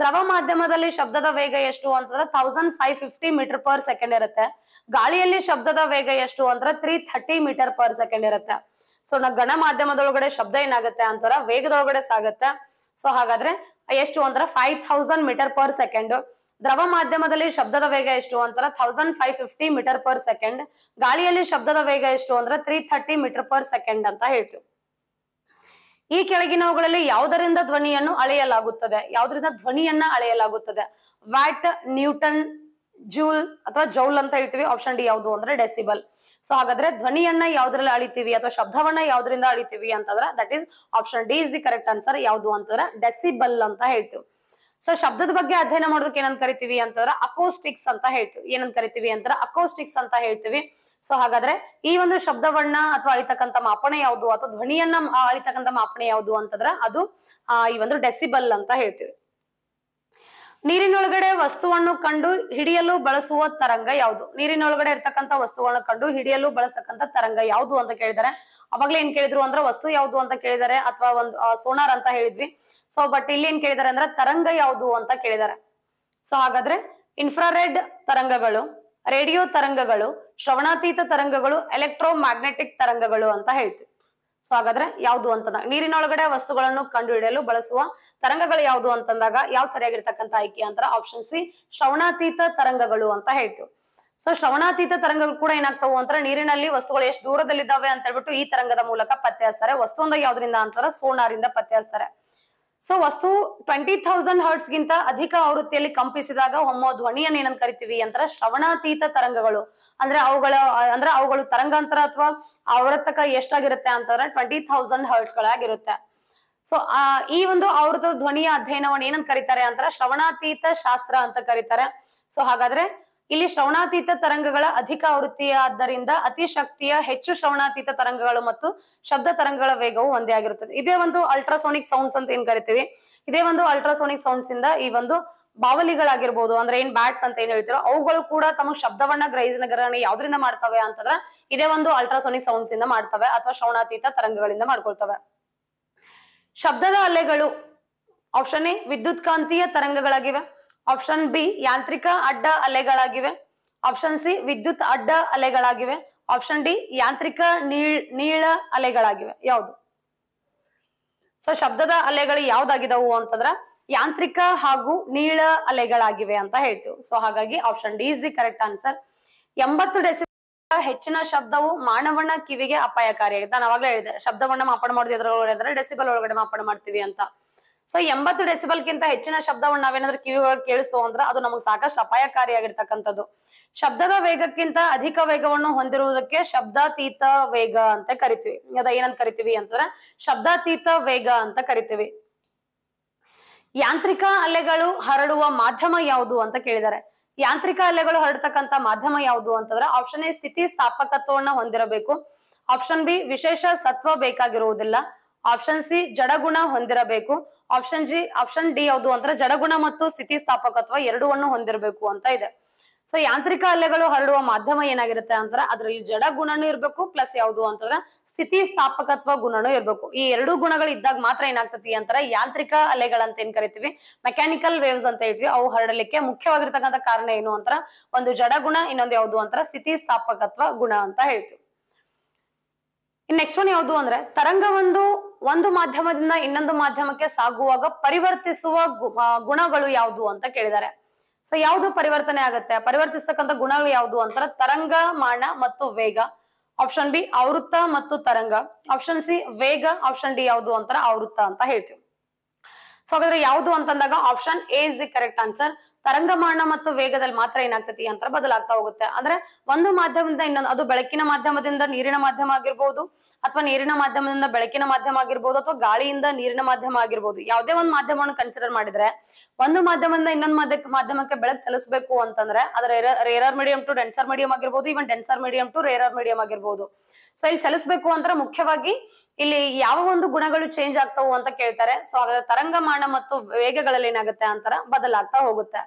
ದ್ರವ ಮಾಧ್ಯಮದಲ್ಲಿ ಶಬ್ದದ ವೇಗ ಎಷ್ಟು ಅಂತಂದ್ರೆ thousand five fifty metre per second ಇರುತ್ತೆ ಗಾಳಿಯಲ್ಲಿ ಶಬ್ದದ ವೇಗ ಎಷ್ಟು ಅಂದ್ರೆ three thirty metre per second ಇರುತ್ತೆ ಸೊ ನಾ ಘನ ಮಾಧ್ಯಮದೊಳಗಡೆ ಶಬ್ದ ಏನಾಗುತ್ತೆ ಅಂತಾರ ವೇಗದೊಳಗಡೆ ಸಾಗುತ್ತೆ ಸೊ ಹಾಗಾದ್ರೆ ಎಷ್ಟು ಅಂದ್ರೆ five thousand metre per second ದ್ರವ ಮಾಧ್ಯಮದಲ್ಲಿ ಶಬ್ದದ ವೇಗ ಎಷ್ಟು ಅಂತಾರೆ thousand five fifty metre per second ಗಾಳಿಯಲ್ಲಿ ಶಬ್ದದ ವೇಗ ಎಷ್ಟು ಅಂದ್ರೆ three thirty metre per second ಅಂತ ಹೇಳ್ತೀವಿ ಈ ಕೆಳಗಿನವುಗಳಲ್ಲಿ ಯಾವುದರಿಂದ ಧ್ವನಿಯನ್ನು ಅಳೆಯಲಾಗುತ್ತದೆ ಯಾವುದರಿಂದ ಧ್ವನಿಯನ್ನ ಅಳೆಯಲಾಗುತ್ತದೆ ವ್ಯಾಟ್ ನ್ಯೂಟನ್ ಜೂಲ್ ಅಥವಾ ಜೌಲ್ ಅಂತ ಹೇಳ್ತೀವಿ ಆಪ್ಷನ್ ಡಿ ಯಾವುದು ಅಂದ್ರೆ ಡೆಸಿಬಲ್ ಸೊ ಹಾಗಾದ್ರೆ ಧ್ವನಿಯನ್ನ ಯಾವ್ದ್ರಲ್ಲಿ ಅಳಿತೀವಿ ಅಥವಾ ಶಬ್ದವನ್ನ ಯಾವ್ದ್ರಿಂದ ಅಳಿತೀವಿ ಅಂತಂದ್ರೆ that is option D is the correct answer ಯಾವುದು ಅಂತಂದ್ರೆ ಡೆಸಿಬಲ್ ಅಂತ ಹೇಳ್ತೀವಿ ಸೊ ಶಬ್ದದ ಬಗ್ಗೆ ಅಧ್ಯಯನ ಮಾಡೋದಕ್ಕೆ ಏನಂತ ಕರಿತೀವಿ ಅಂತಂದ್ರೆ ಅಕೋಸ್ಟಿಕ್ಸ್ ಅಂತ ಹೇಳ್ತೀವಿ ಏನಂತ ಕರಿತೀವಿ ಅಂತಂದ್ರೆ ಅಕೋಸ್ಟಿಕ್ಸ್ ಅಂತ ಹೇಳ್ತೀವಿ ಸೊ ಹಾಗಾದ್ರೆ ಈ ಒಂದು ಶಬ್ದವನ್ನ ಅಥವಾ ಅಳಿತಕ್ಕಂತ ಮಾಪನೆ ಯಾವುದು ಅಥವಾ ಧ್ವನಿಯನ್ನ ಅಳಿತಕ್ಕಂತ ಮಾಪನೆ ಯಾವುದು ಅಂತಂದ್ರೆ ಅದು ಈ ಒಂದು ಡೆಸಿಬಲ್ ಅಂತ ಹೇಳ್ತೀವಿ ನೀರಿನೊಳಗಡೆ ವಸ್ತುವನ್ನು ಕಂಡು ಹಿಡಿಯಲು ಬಳಸುವ ತರಂಗ ಯಾವುದು ನೀರಿನೊಳಗಡೆ ಇರ್ತಕ್ಕಂಥ ವಸ್ತುವನ್ನು ಕಂಡು ಹಿಡಿಯಲು ಬಳಸತಕ್ಕಂಥ ತರಂಗ ಯಾವುದು ಅಂತ ಕೇಳಿದಾರೆ ಅವಾಗ್ಲೇ ಏನ್ ಕೇಳಿದ್ರು ಅಂದ್ರೆ ವಸ್ತು ಯಾವುದು ಅಂತ ಕೇಳಿದಾರೆ ಅಥವಾ ಒಂದು ಸೋನಾರ್ ಅಂತ ಹೇಳಿದ್ವಿ ಸೊ ಬಟ್ ಇಲ್ಲಿ ಏನ್ ಕೇಳಿದಾರೆ ಅಂದ್ರೆ ತರಂಗ ಯಾವುದು ಅಂತ ಕೇಳಿದಾರೆ ಸೊ ಹಾಗಾದ್ರೆ ಇನ್ಫ್ರಾರೆಡ್ ತರಂಗಗಳು ರೇಡಿಯೋ ತರಂಗಗಳು ಶ್ರವಣಾತೀತ ತರಂಗಗಳು ಎಲೆಕ್ಟ್ರೋ ಮ್ಯಾಗ್ನೆಟಿಕ್ ತರಂಗಗಳು ಅಂತ ಹೇಳ್ತೀವಿ ಸೊ ಹಾಗಾದ್ರೆ ಯಾವ್ದು ಅಂತಂದಾಗ ನೀರಿನೊಳಗಡೆ ವಸ್ತುಗಳನ್ನು ಕಂಡುಹಿಡಿಯಲು ಬಳಸುವ ತರಂಗಗಳು ಯಾವ್ದು ಅಂತಂದಾಗ ಯಾವ್ ಸರಿಯಾಗಿರ್ತಕ್ಕಂಥ ಆಯ್ಕೆ ಅಂತ ಆಪ್ಷನ್ ಸಿ ಶ್ರವಣಾತೀತ ತರಂಗಗಳು ಅಂತ ಹೇಳ್ತೀವಿ ಸೊ ಶ್ರವಣಾತೀತ ತರಂಗಗಳು ಕೂಡ ಏನಾಗ್ತಾವು ಅಂತ ನೀರಿನಲ್ಲಿ ವಸ್ತುಗಳು ಎಷ್ಟು ದೂರದಲ್ಲಿದ್ದಾವೆ ಅಂತ ಹೇಳ್ಬಿಟ್ಟು ಈ ತರಂಗದ ಮೂಲಕ ಪತ್ತೆ ಹಸ್ತಾರೆ ವಸ್ತುವೊಂದಾಗ ಯಾವ್ದ್ರಿಂದ ಅಂತಂದ್ರೆ ಸೋಣಾರಿಂದ ಪತ್ತೆ ಹಚ್ತಾರೆ ಸೊ ವಸ್ತು ಟ್ವೆಂಟಿ ಥೌಸಂಡ್ ಹರ್ಟ್ಸ್ ಗಿಂತ ಅಧಿಕ ಆವೃತ್ತಿಯಲ್ಲಿ ಕಂಪಿಸಿದಾಗ ಹೊಮ್ಮೋ ಧ್ವನಿಯನ್ನ ಏನಂತ ಕರಿತೀವಿ ಅಂತ ಶ್ರವಣಾತೀತ ತರಂಗಗಳು ಅಂದ್ರೆ ಅವುಗಳ ಅಂದ್ರೆ ಅವುಗಳು ತರಂಗಾಂತರ ಅಥವಾ ಆವೃತ್ತಕ ಎಷ್ಟಾಗಿರುತ್ತೆ ಅಂತಂದ್ರೆ ಟ್ವೆಂಟಿ ಥೌಸಂಡ್ ಹರ್ಟ್ಸ್ ಗಳಾಗಿರುತ್ತೆ ಸೊ ಆ ಈ ಒಂದು ಆವೃತ್ತದ ಧ್ವನಿಯ ಅಧ್ಯಯನವನ್ನು ಏನಂತ ಕರೀತಾರೆ ಅಂತಾರೆ ಶ್ರವಣಾತೀತ ಶಾಸ್ತ್ರ ಅಂತ ಕರೀತಾರೆ ಸೊ ಹಾಗಾದ್ರೆ ಇಲ್ಲಿ ಶ್ರವಣಾತೀತ ತರಂಗಗಳ ಅಧಿಕ ಆವೃತ್ತಿಯಾದ್ದರಿಂದ ಅತಿ ಶಕ್ತಿಯ ಹೆಚ್ಚು ಶ್ರವಣಾತೀತ ತರಂಗಗಳು ಮತ್ತು ಶಬ್ದ ತರಂಗಗಳ ವೇಗವು ಒಂದೇ ಆಗಿರುತ್ತದೆ ಇದೇ ಒಂದು ಅಲ್ಟ್ರಾಸೋನಿಕ್ ಸೌಂಡ್ಸ್ ಅಂತ ಏನ್ ಕರಿತೀವಿ ಇದೇ ಒಂದು ಅಲ್ಟ್ರಾಸೋನಿಕ್ ಸೌಂಡ್ಸ್ ಇಂದ ಈ ಒಂದು ಬಾವಲಿಗಳಾಗಿರ್ಬೋದು ಅಂದ್ರೆ ಏನ್ ಬ್ಯಾಟ್ಸ್ ಅಂತ ಏನ್ ಹೇಳ್ತೀರೋ ಅವುಗಳು ಕೂಡ ತಮ್ಮ ಶಬ್ದವನ್ನ ಗ್ರಹಿಸಿನ ಗ್ರಹಣೆ ಯಾವ್ದ್ರಿಂದ ಮಾಡ್ತವೆ ಅಂತಂದ್ರೆ ಇದೇ ಒಂದು ಅಲ್ಟ್ರಾಸೋನಿಕ್ ಸೌಂಡ್ಸ್ ಇಂದ ಮಾಡ್ತವೆ ಅಥವಾ ಶ್ರವಣಾತೀತ ತರಂಗಗಳಿಂದ ಮಾಡ್ಕೊಳ್ತವೆ ಶಬ್ದದ ಅಲೆಗಳು ಆಪ್ಷನ್ ಎ ವಿದ್ಯುತ್ ಕಾಂತೀಯ ತರಂಗಗಳಾಗಿವೆ ಆಪ್ಷನ್ ಬಿ ಯಾಂತ್ರಿಕ ಅಡ್ಡ ಅಲೆಗಳಾಗಿವೆ ಆಪ್ಷನ್ ಸಿ ವಿದ್ಯುತ್ ಅಡ್ಡ ಅಲೆಗಳಾಗಿವೆ ಆಪ್ಷನ್ ಡಿ ಯಾಂತ್ರಿಕ ನೀಳ ಅಲೆಗಳಾಗಿವೆ ಯಾವುದು ಸೊ ಶಬ್ದದ ಅಲೆಗಳು ಯಾವ್ದಾಗಿದವು ಅಂತಂದ್ರ ಯಾಂತ್ರಿಕ ಹಾಗೂ ನೀಳ ಅಲೆಗಳಾಗಿವೆ ಅಂತ ಹೇಳ್ತೀವಿ ಸೊ ಹಾಗಾಗಿ option D is the correct answer ಎಂಬತ್ತು ಡೆಸಿ ಹೆಚ್ಚಿನ ಶಬ್ದವು ಮಾನವನ ಕಿವಿಗೆ ಅಪಾಯಕಾರಿಯಾಗಿದೆ ನಾನು ಅವಾಗಲೇ ಹೇಳಿದೆ ಶಬ್ದವನ್ನ ಮಾಪನ ಮಾಡೋದು ಅದರ ಅಂದ್ರೆ ಡೆಸಿಬಲ್ ಒಳಗಡೆ ಮಾಪನ ಮಾಡ್ತೀವಿ ಅಂತ ಸೊ ಎಂಬತ್ತು ಡೆಸಿಬಲ್ ಗಿಂತ ಹೆಚ್ಚಿನ ಶಬ್ದವನ್ನು ನಾವೇನಾದ್ರೂ ಕಿವಿಗಳು ಕೇಳಿಸ್ತು ಅಂದ್ರೆ ಅದು ನಮಗೆ ಸಾಕಷ್ಟು ಅಪಾಯಕಾರಿಯಾಗಿರ್ತಕ್ಕಂಥದ್ದು ಶಬ್ದದ ವೇಗಕ್ಕಿಂತ ಅಧಿಕ ವೇಗವನ್ನು ಹೊಂದಿರುವುದಕ್ಕೆ ಶಬ್ದಾತೀತ ವೇಗ ಅಂತ ಕರಿತೀವಿ ಅದ ಏನಂತ ಕರಿತೀವಿ ಅಂತಂದ್ರೆ ಶಬ್ದಾತೀತ ವೇಗ ಅಂತ ಕರಿತೀವಿ ಯಾಂತ್ರಿಕ ಅಲೆಗಳು ಹರಡುವ ಮಾಧ್ಯಮ ಯಾವುದು ಅಂತ ಕೇಳಿದ್ದಾರೆ ಯಾಂತ್ರಿಕ ಅಲೆಗಳು ಹರಡ್ತಕ್ಕಂತ ಮಾಧ್ಯಮ ಯಾವುದು ಅಂತಂದ್ರೆ ಆಪ್ಷನ್ ಎ ಸ್ಥಿತಿ ಸ್ಥಾಪಕತ್ವವನ್ನು ಹೊಂದಿರಬೇಕು ಆಪ್ಷನ್ ಬಿ ವಿಶೇಷ ಸತ್ವ ಬೇಕಾಗಿರುವುದಿಲ್ಲ ಆಪ್ಷನ್ ಸಿ ಜಡಗುಣ ಹೊಂದಿರಬೇಕು ಆಪ್ಷನ್ ಜಿ ಆಪ್ಷನ್ ಡಿ ಯಾವುದು ಅಂದ್ರೆ ಜಡಗುಣ ಮತ್ತು ಸ್ಥಿತಿ ಸ್ಥಾಪಕತ್ವ ಎರಡೂ ಹೊಂದಿರಬೇಕು ಅಂತ ಇದೆ ಸೊ ಯಾಂತ್ರಿಕ ಅಲೆಗಳು ಹರಡುವ ಮಾಧ್ಯಮ ಏನಾಗಿರುತ್ತೆ ಅಂದ್ರೆ ಅದರಲ್ಲಿ ಜಡ ಗುಣನು ಇರಬೇಕು ಪ್ಲಸ್ ಯಾವುದು ಅಂತಂದ್ರೆ ಸ್ಥಿತಿಸ್ಥಾಪಕತ್ವ ಗುಣನು ಇರಬೇಕು ಈ ಎರಡು ಗುಣಗಳು ಇದ್ದಾಗ ಮಾತ್ರ ಏನಾಗ್ತತಿ ಅಂತಾರೆ ಯಾಂತ್ರಿಕ ಅಲೆಗಳಂತ ಏನ್ ಕರಿತೀವಿ ಮೆಕ್ಯಾನಿಕಲ್ ವೇವ್ಸ್ ಅಂತ ಹೇಳ್ತೀವಿ ಅವು ಹರಡಲಿಕ್ಕೆ ಮುಖ್ಯವಾಗಿರ್ತಕ್ಕಂಥ ಕಾರಣ ಏನು ಅಂತರ ಒಂದು ಜಡ ಗುಣ ಇನ್ನೊಂದು ಯಾವುದು ಸ್ಥಿತಿ ಸ್ಥಿತಿಸ್ಥಾಪಕತ್ವ ಗುಣ ಅಂತ ಹೇಳ್ತೀವಿ ನೆಕ್ಸ್ಟ್ ಒನ್ ಯಾವುದು ಅಂದ್ರೆ ತರಂಗವೊಂದು ಒಂದು ಮಾಧ್ಯಮದಿಂದ ಇನ್ನೊಂದು ಮಾಧ್ಯಮಕ್ಕೆ ಸಾಗುವಾಗ ಪರಿವರ್ತಿಸುವ ಗುಣಗಳು ಯಾವುದು ಅಂತ ಕೇಳಿದ್ದಾರೆ ಸೊ ಯಾವುದು ಪರಿವರ್ತನೆ ಆಗುತ್ತೆ ಪರಿವರ್ತಿಸ್ತಕ್ಕಂಥ ಗುಣಗಳು ಯಾವುದು ಅಂತಾರೆ ತರಂಗ ಮಾಣ ಮತ್ತು ವೇಗ ಆಪ್ಷನ್ ಬಿ ಆವೃತ್ತ ಮತ್ತು ತರಂಗ ಆಪ್ಷನ್ ಸಿ ವೇಗ ಆಪ್ಷನ್ ಡಿ ಯಾವುದು ಅಂತಾರೆ ಆವೃತ್ತ ಅಂತ ಹೇಳ್ತೀವಿ ಸೊ ಹಾಗಾದ್ರೆ ಯಾವುದು ಅಂತಂದಾಗ option A is the correct answer ತರಂಗಮಾನ ಮತ್ತು ವೇಗದಲ್ಲಿ ಮಾತ್ರ ಏನಾಗ್ತತಿ ಅಂತ ಬದಲಾಗ್ತಾ ಹೋಗುತ್ತೆ ಅಂದ್ರೆ ಒಂದು ಮಾಧ್ಯಮದಿಂದ ಇನ್ನೊಂದು ಅದು ಬೆಳಕಿನ ಮಾಧ್ಯಮದಿಂದ ನೀರಿನ ಮಾಧ್ಯಮ ಆಗಿರ್ಬೋದು ಅಥವಾ ನೀರಿನ ಮಾಧ್ಯಮದಿಂದ ಬೆಳಕಿನ ಮಾಧ್ಯಮ ಆಗಿರ್ಬೋದು ಅಥವಾ ಗಾಳಿಯಿಂದ ನೀರಿನ ಮಾಧ್ಯಮ ಆಗಿರ್ಬೋದು ಯಾವುದೇ ಒಂದು ಮಾಧ್ಯಮವನ್ನು ಕನ್ಸಿಡರ್ ಮಾಡಿದ್ರೆ ಒಂದು ಮಾಧ್ಯಮದಿಂದ ಇನ್ನೊಂದು ಮಾಧ್ಯ ಮಾಧ್ಯಮಕ್ಕೆ ಬೆಳಕು ಚಲಿಸಬೇಕು ಅಂತಂದ್ರೆ ಅದರ rarer medium to denser medium ಆಗಿರ್ಬೋದು even denser medium to rarer medium ಆಗಿರ್ಬೋದು ಸೊ ಇಲ್ಲಿ ಚಲಿಸಬೇಕು ಅಂದ್ರೆ ಮುಖ್ಯವಾಗಿ ಇಲ್ಲಿ ಯಾವ ಒಂದು ಗುಣಗಳು ಚೇಂಜ್ ಆಗ್ತಾವು ಅಂತ ಕೇಳ್ತಾರೆ ಸೊ ಹಾಗಾದ್ರೆ ತರಂಗಮಾನ ಮತ್ತು ವೇಗಗಳಲ್ಲಿ ಏನಾಗುತ್ತೆ ಅಂತರ ಬದಲಾಗ್ತಾ ಹೋಗುತ್ತೆ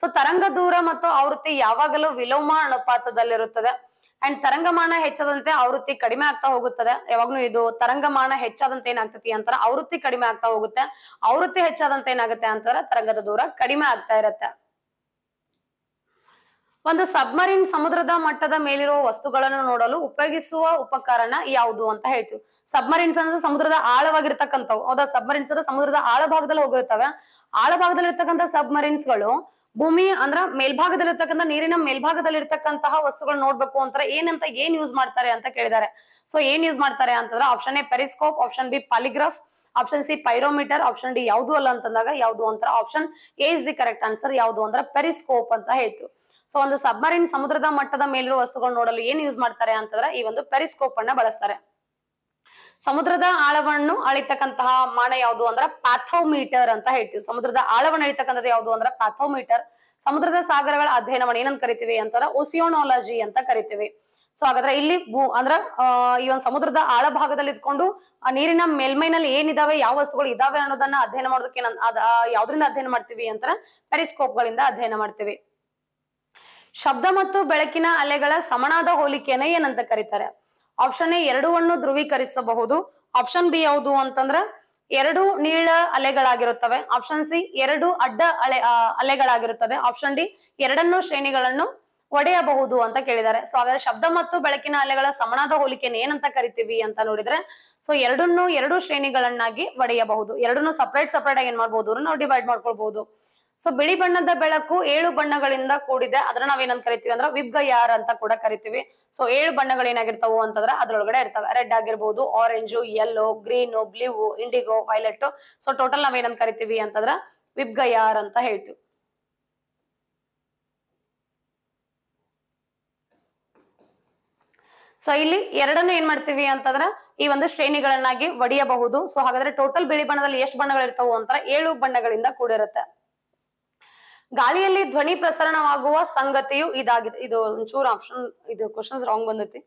ಸೊ ತರಂಗ ದೂರ ಮತ್ತು ಆವೃತ್ತಿ ಯಾವಾಗಲೂ ವಿಲೋಮ ಅನುಪಾತದಲ್ಲಿರುತ್ತದೆ ಅಂಡ್ ತರಂಗಮಾನ ಹೆಚ್ಚಾದಂತೆ ಆವೃತ್ತಿ ಕಡಿಮೆ ಆಗ್ತಾ ಹೋಗುತ್ತದೆ ಯಾವಾಗ್ಲೂ ಇದು ತರಂಗಮಾನ ಹೆಚ್ಚಾದಂತೆ ಏನಾಗ್ತತಿ ಅಂತಾರ ಆವೃತ್ತಿ ಕಡಿಮೆ ಆಗ್ತಾ ಹೋಗುತ್ತೆ ಆವೃತ್ತಿ ಹೆಚ್ಚಾದಂತೆ ಏನಾಗುತ್ತೆ ಅಂತಾರ ತರಂಗದ ದೂರ ಕಡಿಮೆ ಆಗ್ತಾ ಇರತ್ತೆ ಒಂದು ಸಬ್ಮರೀನ್ ಸಮುದ್ರದ ಮಟ್ಟದ ಮೇಲಿರುವ ವಸ್ತುಗಳನ್ನು ನೋಡಲು ಉಪಯೋಗಿಸುವ ಉಪಕರಣ ಯಾವುದು ಅಂತ ಹೇಳ್ತೀವಿ ಸಬ್ಮರಿನ್ಸ್ ಅಂದ್ರೆ ಸಮುದ್ರದ ಆಳವಾಗಿರ್ತಕ್ಕಂಥವು ಹೌದಾ ಸಬ್ಮರೀನ್ಸ್ ಅಂದ್ರೆ ಸಮುದ್ರದ ಆಳಭಾಗದಲ್ಲಿ ಹೋಗಿರ್ತವೆ ಆಳಭಾಗದಲ್ಲಿ ಇರ್ತಕ್ಕಂಥ ಸಬ್ಮರೀನ್ಸ್ ಗಳು ಭೂಮಿ ಅಂದ್ರ ಮೇಲ್ಭಾಗದಲ್ಲಿರ್ತಕ್ಕಂಥ ನೀರಿನ ಮೇಲ್ಭಾಗದಲ್ಲಿ ಇರ್ತಕ್ಕಂತಹ ವಸ್ತುಗಳು ನೋಡ್ಬೇಕು ಅಂತ ಏನಂತ ಏನ್ ಯೂಸ್ ಮಾಡ್ತಾರೆ ಅಂತ ಕೇಳಿದ್ದಾರೆ ಸೊ ಏನ್ ಯೂಸ್ ಮಾಡ್ತಾರೆ ಅಂತಂದ್ರೆ option A periscope option B polygraph option C pyrometer option D ಯಾವುದು ಅಲ್ಲ ಅಂತಂದಾಗ ಯಾವುದು ಅಂತ option A is the correct answer ಯಾವುದು ಅಂದ್ರೆ ಪೆರಿಸ್ಕೋಪ್ ಅಂತ ಹೇಳ್ತು ಸೊ ಒಂದು ಸಬ್ಮರೀನ್ ಸಮುದ್ರದ ಮಟ್ಟದ ಮೇಲಿರುವ ವಸ್ತುಗಳು ನೋಡಲು ಏನ್ ಯೂಸ್ ಮಾಡ್ತಾರೆ ಅಂತಂದ್ರೆ ಈ ಒಂದು ಪೆರಿಸ್ಕೋಪ್ ಅನ್ನ ಬಳಸ್ತಾರೆ ಸಮುದ್ರದ ಆಳವನ್ನು ಅಳಿತಕ್ಕಂತಹ ಮಾನ ಯಾವುದು ಅಂದ್ರ ಪ್ಯಾಥೋಮೀಟರ್ ಅಂತ ಹೇಳ್ತೀವಿ ಸಮುದ್ರದ ಆಳವನ್ನು ಅಳಿತಕ್ಕಂಥದ್ದು ಯಾವುದು ಅಂದ್ರ ಪ್ಯಾಥೋಮೀಟರ್ ಸಮುದ್ರದ ಸಾಗರಗಳ ಅಧ್ಯಯನವನ್ನು ಏನಂತ ಕರಿತೀವಿ ಅಂತಾರ ಒಸಿಯೋನಾಲಜಿ ಅಂತ ಕರಿತೀವಿ ಸೊ ಹಾಗಾದ್ರೆ ಇಲ್ಲಿ ಭೂ ಅಂದ್ರ ಈ ಒಂದು ಸಮುದ್ರದ ಆಳ ಭಾಗದಲ್ಲಿ ಇದ್ಕೊಂಡು ನೀರಿನ ಮೇಲ್ಮೈನಲ್ಲಿ ಏನಿದಾವೆ ಯಾವ ವಸ್ತುಗಳು ಇದಾವೆ ಅನ್ನೋದನ್ನ ಅಧ್ಯಯನ ಮಾಡೋದಕ್ಕೆ ಯಾವ್ದ್ರಿಂದ ಅಧ್ಯಯನ ಮಾಡ್ತೀವಿ ಅಂತ ಪೆರಿಸ್ಕೋಪ್ ಗಳಿಂದ ಅಧ್ಯಯನ ಮಾಡ್ತೀವಿ ಶಬ್ದ ಮತ್ತು ಬೆಳಕಿನ ಅಲೆಗಳ ಸಮನಾದ ಹೋಲಿಕೆಯನ್ನ ಏನಂತ ಕರೀತಾರೆ ಆಪ್ಷನ್ ಎ ಎರಡೂವನ್ನು ಧ್ರುವೀಕರಿಸಬಹುದು ಆಪ್ಷನ್ ಬಿ ಯಾವುದು ಅಂತಂದ್ರ ಎರಡು ನೀಳ ಅಲೆಗಳಾಗಿರುತ್ತವೆ ಆಪ್ಷನ್ ಸಿ ಎರಡು ಅಡ್ಡ ಅಲೆ ಅಲೆಗಳಾಗಿರುತ್ತವೆ ಆಪ್ಷನ್ ಡಿ ಎರಡನ್ನು ಶ್ರೇಣಿಗಳನ್ನು ಒಡೆಯಬಹುದು ಅಂತ ಕೇಳಿದ್ದಾರೆ ಸೊ ಹಾಗಾದ್ರೆ ಶಬ್ದ ಮತ್ತು ಬೆಳಕಿನ ಅಲೆಗಳ ಸಮನಾದ ಹೋಲಿಕೆಯನ್ನು ಏನಂತ ಕರಿತೀವಿ ಅಂತ ನೋಡಿದ್ರೆ ಸೊ ಎರಡನ್ನು ಎರಡು ಶ್ರೇಣಿಗಳನ್ನಾಗಿ ಒಡೆಯಬಹುದು ಎರಡನ್ನು ಸಪರೇಟ್ ಸಪರೇಟ್ ಆಗಿ ಏನ್ ಮಾಡಬಹುದು ನಾವು ಡಿವೈಡ್ ಮಾಡ್ಕೊಳ್ಬಹುದು ಸೊ ಬಿಳಿ ಬಣ್ಣದ ಬೆಳಕು ಏಳು ಬಣ್ಣಗಳಿಂದ ಕೂಡಿದೆ ಅದನ್ನ ಏನಂತ ಕರಿತೀವಿ ಅಂದ್ರೆ ವಿಬ್ಗ ಯಾರ್ ಅಂತ ಕೂಡ ಕರಿತೀವಿ ಸೊ ಏಳು ಬಣ್ಣಗಳು ಏನಾಗಿರ್ತಾವು ಅಂತಂದ್ರೆ ಅದ್ರೊಳಗಡೆ ಇರ್ತವೆ ರೆಡ್ ಆಗಿರ್ಬಹುದು orange yellow green blue indigo violet so total ನಾವೇನಂತ ಕರಿತೀವಿ ಅಂತಂದ್ರ ವಿಬ್ಗ ಯಾರ್ ಅಂತ ಹೇಳ್ತೀವಿ ಸೊ ಇಲ್ಲಿ ಎರಡನ್ನು ಏನ್ ಮಾಡ್ತೀವಿ ಅಂತಂದ್ರ ಈ ಒಂದು ಶ್ರೇಣಿಗಳನ್ನಾಗಿ ಒಡೆಯಬಹುದು ಸೊ ಹಾಗಾದ್ರೆ ಟೋಟಲ್ ಬಿಳಿ ಬಣ್ಣದಲ್ಲಿ ಎಷ್ಟು ಬಣ್ಣಗಳಿರ್ತಾವು ಅಂತ ಏಳು ಬಣ್ಣಗಳಿಂದ ಕೂಡಿರುತ್ತೆ ಗಾಳಿಯಲ್ಲಿ ಧ್ವನಿ ಪ್ರಸರಣವಾಗುವ ಸಂಗತಿಯು ಇದಾಗಿದೆ ಇದು ಒಂಚೂರು ಆಪ್ಷನ್ ಇದು ಕ್ವಶನ್ಸ್ ರಾಂಗ್ ಬಂದೈತಿ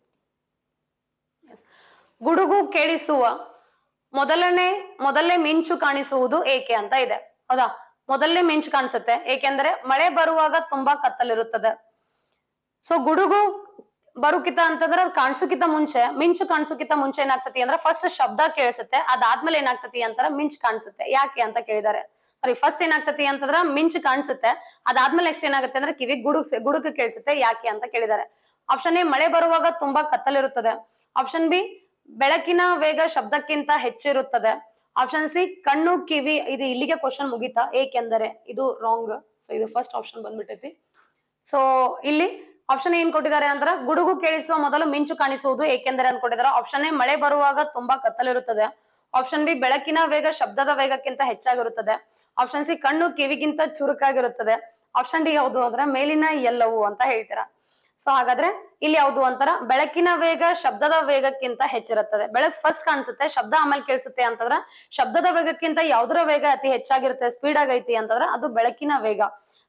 ಗುಡುಗು ಕೇಳಿಸುವ ಮೊದಲನೇ ಮೊದಲನೇ ಮಿಂಚು ಕಾಣಿಸುವುದು ಏಕೆ ಅಂತ ಇದೆ ಹೌದಾ ಮೊದಲನೇ ಮಿಂಚು ಕಾಣಿಸುತ್ತೆ ಏಕೆಂದ್ರೆ ಮಳೆ ಬರುವಾಗ ತುಂಬಾ ಕತ್ತಲಿರುತ್ತದೆ ಸೊ ಗುಡುಗು ಬರುಕಿತ ಅಂತಂದ್ರೆ ಅದ್ ಕಾಣಿಸುಕಿತ ಮುಂಚೆ ಮಿಂಚು ಕಾಣಿಸುಕಿತ ಮುಂಚೆ ಏನಾಗ್ತತಿ ಅಂದ್ರೆ ಫಸ್ಟ್ ಶಬ್ದ ಕೇಳಿಸುತ್ತೆ ಅದಾದ್ಮೇಲೆ ಏನಾಗ್ತತಿ ಅಂತಂದ್ರೆ ಮಿಂಚ್ ಕಾಣಿಸುತ್ತೆ ಯಾಕೆ ಅಂತ ಕೇಳಿದಾರೆ ಸಾರಿ ಫಸ್ಟ್ ಏನಾಗ್ತತಿ ಅಂತಂದ್ರೆ ಮಿಂಚ್ ಕಾಣಿಸುತ್ತೆ ಅದಾದ್ಮೇಲೆ ನೆಕ್ಸ್ಟ್ ಏನಾಗುತ್ತೆ ಅಂದ್ರೆ ಕಿವಿ ಗುಡುಗ್ ಗುಡುಗು ಕೇಳಿಸುತ್ತೆ ಯಾಕೆ ಅಂತ ಕೇಳಿದಾರೆ ಆಪ್ಷನ್ ಎ ಮಳೆ ಬರುವಾಗ ತುಂಬಾ ಕತ್ತಲಿರುತ್ತದೆ ಆಪ್ಷನ್ ಬಿ ಬೆಳಕಿನ ವೇಗ ಶಬ್ದಕ್ಕಿಂತ ಹೆಚ್ಚಿರುತ್ತದೆ ಆಪ್ಷನ್ ಸಿ ಕಣ್ಣು ಕಿವಿ ಇದು ಇಲ್ಲಿಗೆ ಕ್ವಶನ್ ಮುಗೀತಾ ಏಕೆಂದರೆ ಇದು ರಾಂಗ್ ಸೊ ಇದು ಫಸ್ಟ್ ಆಪ್ಷನ್ ಬಂದ್ಬಿಟ್ಟೈತಿ ಸೊ ಇಲ್ಲಿ ಆಪ್ಷನ್ ಏನ್ ಕೊಟ್ಟಿದ್ದಾರೆ ಅಂದ್ರೆ ಗುಡುಗು ಕೇಳಿಸುವ ಮೊದಲು ಮಿಂಚು ಕಾಣಿಸುವುದು ಏಕೆಂದರೆ ಅಂತ ಕೊಟ್ಟಿದ್ದಾರೆ ಆಪ್ಷನ್ ಎ ಮಳೆ ಬರುವಾಗ ತುಂಬಾ ಕತ್ತಲಿರುತ್ತದೆ ಆಪ್ಷನ್ ಬಿ ಬೆಳಕಿನ ವೇಗ ಶಬ್ದದ ವೇಗಕ್ಕಿಂತ ಹೆಚ್ಚಾಗಿರುತ್ತದೆ ಆಪ್ಷನ್ ಸಿ ಕಣ್ಣು ಕಿವಿಗಿಂತ ಚುರುಕಾಗಿರುತ್ತದೆ ಆಪ್ಷನ್ ಡಿ ಯಾವುದು ಅಂದ್ರೆ ಮೇಲಿನ ಎಲ್ಲವೂ ಅಂತ ಹೇಳ್ತೀರಾ ಸೊ ಹಾಗಾದ್ರೆ ಇಲ್ಲಿ ಯಾವ್ದು ಅಂತಾರ ಬೆಳಕಿನ ವೇಗ ಶಬ್ದದ ವೇಗಕ್ಕಿಂತ ಹೆಚ್ಚಿರುತ್ತದೆ ಬೆಳಕ್ ಫಸ್ಟ್ ಕಾಣಿಸುತ್ತೆ ಶಬ್ದ ಆಮೇಲೆ ಕೇಳಿಸುತ್ತೆ ಅಂತಂದ್ರೆ ಶಬ್ದದ ವೇಗಕ್ಕಿಂತ ಯಾವ್ದರ ವೇಗ ಅತಿ ಹೆಚ್ಚಾಗಿರುತ್ತೆ ಸ್ಪೀಡ್ ಆಗೈತಿ ಅಂತಂದ್ರೆ ಅದು ಬೆಳಕಿನ ವೇಗ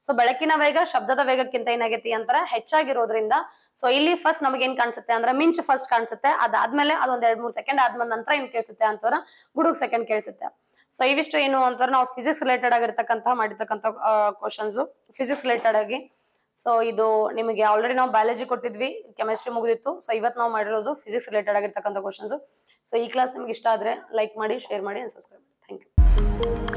ಸೊ ಬೆಳಕಿನ ವೇಗ ಶಬ್ದದ ವೇಗಕ್ಕಿಂತ ಏನಾಗೈತಿ ಅಂತಾರ ಹೆಚ್ಚಾಗಿರೋದ್ರಿಂದ ಸೊ ಇಲ್ಲಿ ಫಸ್ಟ್ ನಮಗೆ ಏನ್ ಕಾಣಿಸುತ್ತೆ ಅಂದ್ರೆ ಮಿಂಚ್ ಫಸ್ಟ್ ಕಾಣಿಸುತ್ತೆ ಅದಾದ್ಮೇಲೆ ಅದೊಂದ್ ಎರಡ್ ಮೂರ್ ಸೆಕೆಂಡ್ ಆದ್ಮೇಲೆ ನಂತರ ಏನ್ ಕೇಳಿಸುತ್ತೆ ಅಂತಂದ್ರ ಗುಡುಗ್ ಸೆಕೆಂಡ್ ಕೇಳಿಸುತ್ತೆ ಸೊ ಇವಿಷ್ಟು ಏನು ಅಂತಾರ ನಾವು ಫಿಸಿಕ್ಸ್ ರಿಲೇಟೆಡ್ ಆಗಿರ್ತಕ್ಕಂತಹ ಮಾಡಿರ್ತಕ್ಕಂಥ ಕ್ವಶನ್ಸ್ ಫಿಸಿಕ್ಸ್ ರಿಲೇಟೆಡ್ ಆಗಿ ಸೊ ಇದು ನಿಮಗೆ ಆಲ್ರೆಡಿ ನಾವು ಬಯಾಲಜಿ ಕೊಟ್ಟಿದ್ವಿ ಕೆಮಿಸ್ಟ್ರಿ ಮುಗಿದಿತ್ತು ಸೊ ಇವತ್ತು ನಾವು ಮಾಡಿರೋದು ಫಿಸಿಕ್ಸ್ ರಿಲೇಟೆಡ್ ಆಗಿರ್ತಕ್ಕಂಥ ಕ್ವಶನ್ಸ್ ಸೊ ಈ ಕ್ಲಾಸ್ ನಿಮ್ಗೆ ಇಷ್ಟ ಆದ್ರೆ ಲೈಕ್ ಮಾಡಿ ಶೇರ್ ಮಾಡಿ ಅಂಡ್ ಸಬ್ಸ್ಕ್ರೈಬ್ ಮಾಡಿ ಥ್ಯಾಂಕ್ ಯು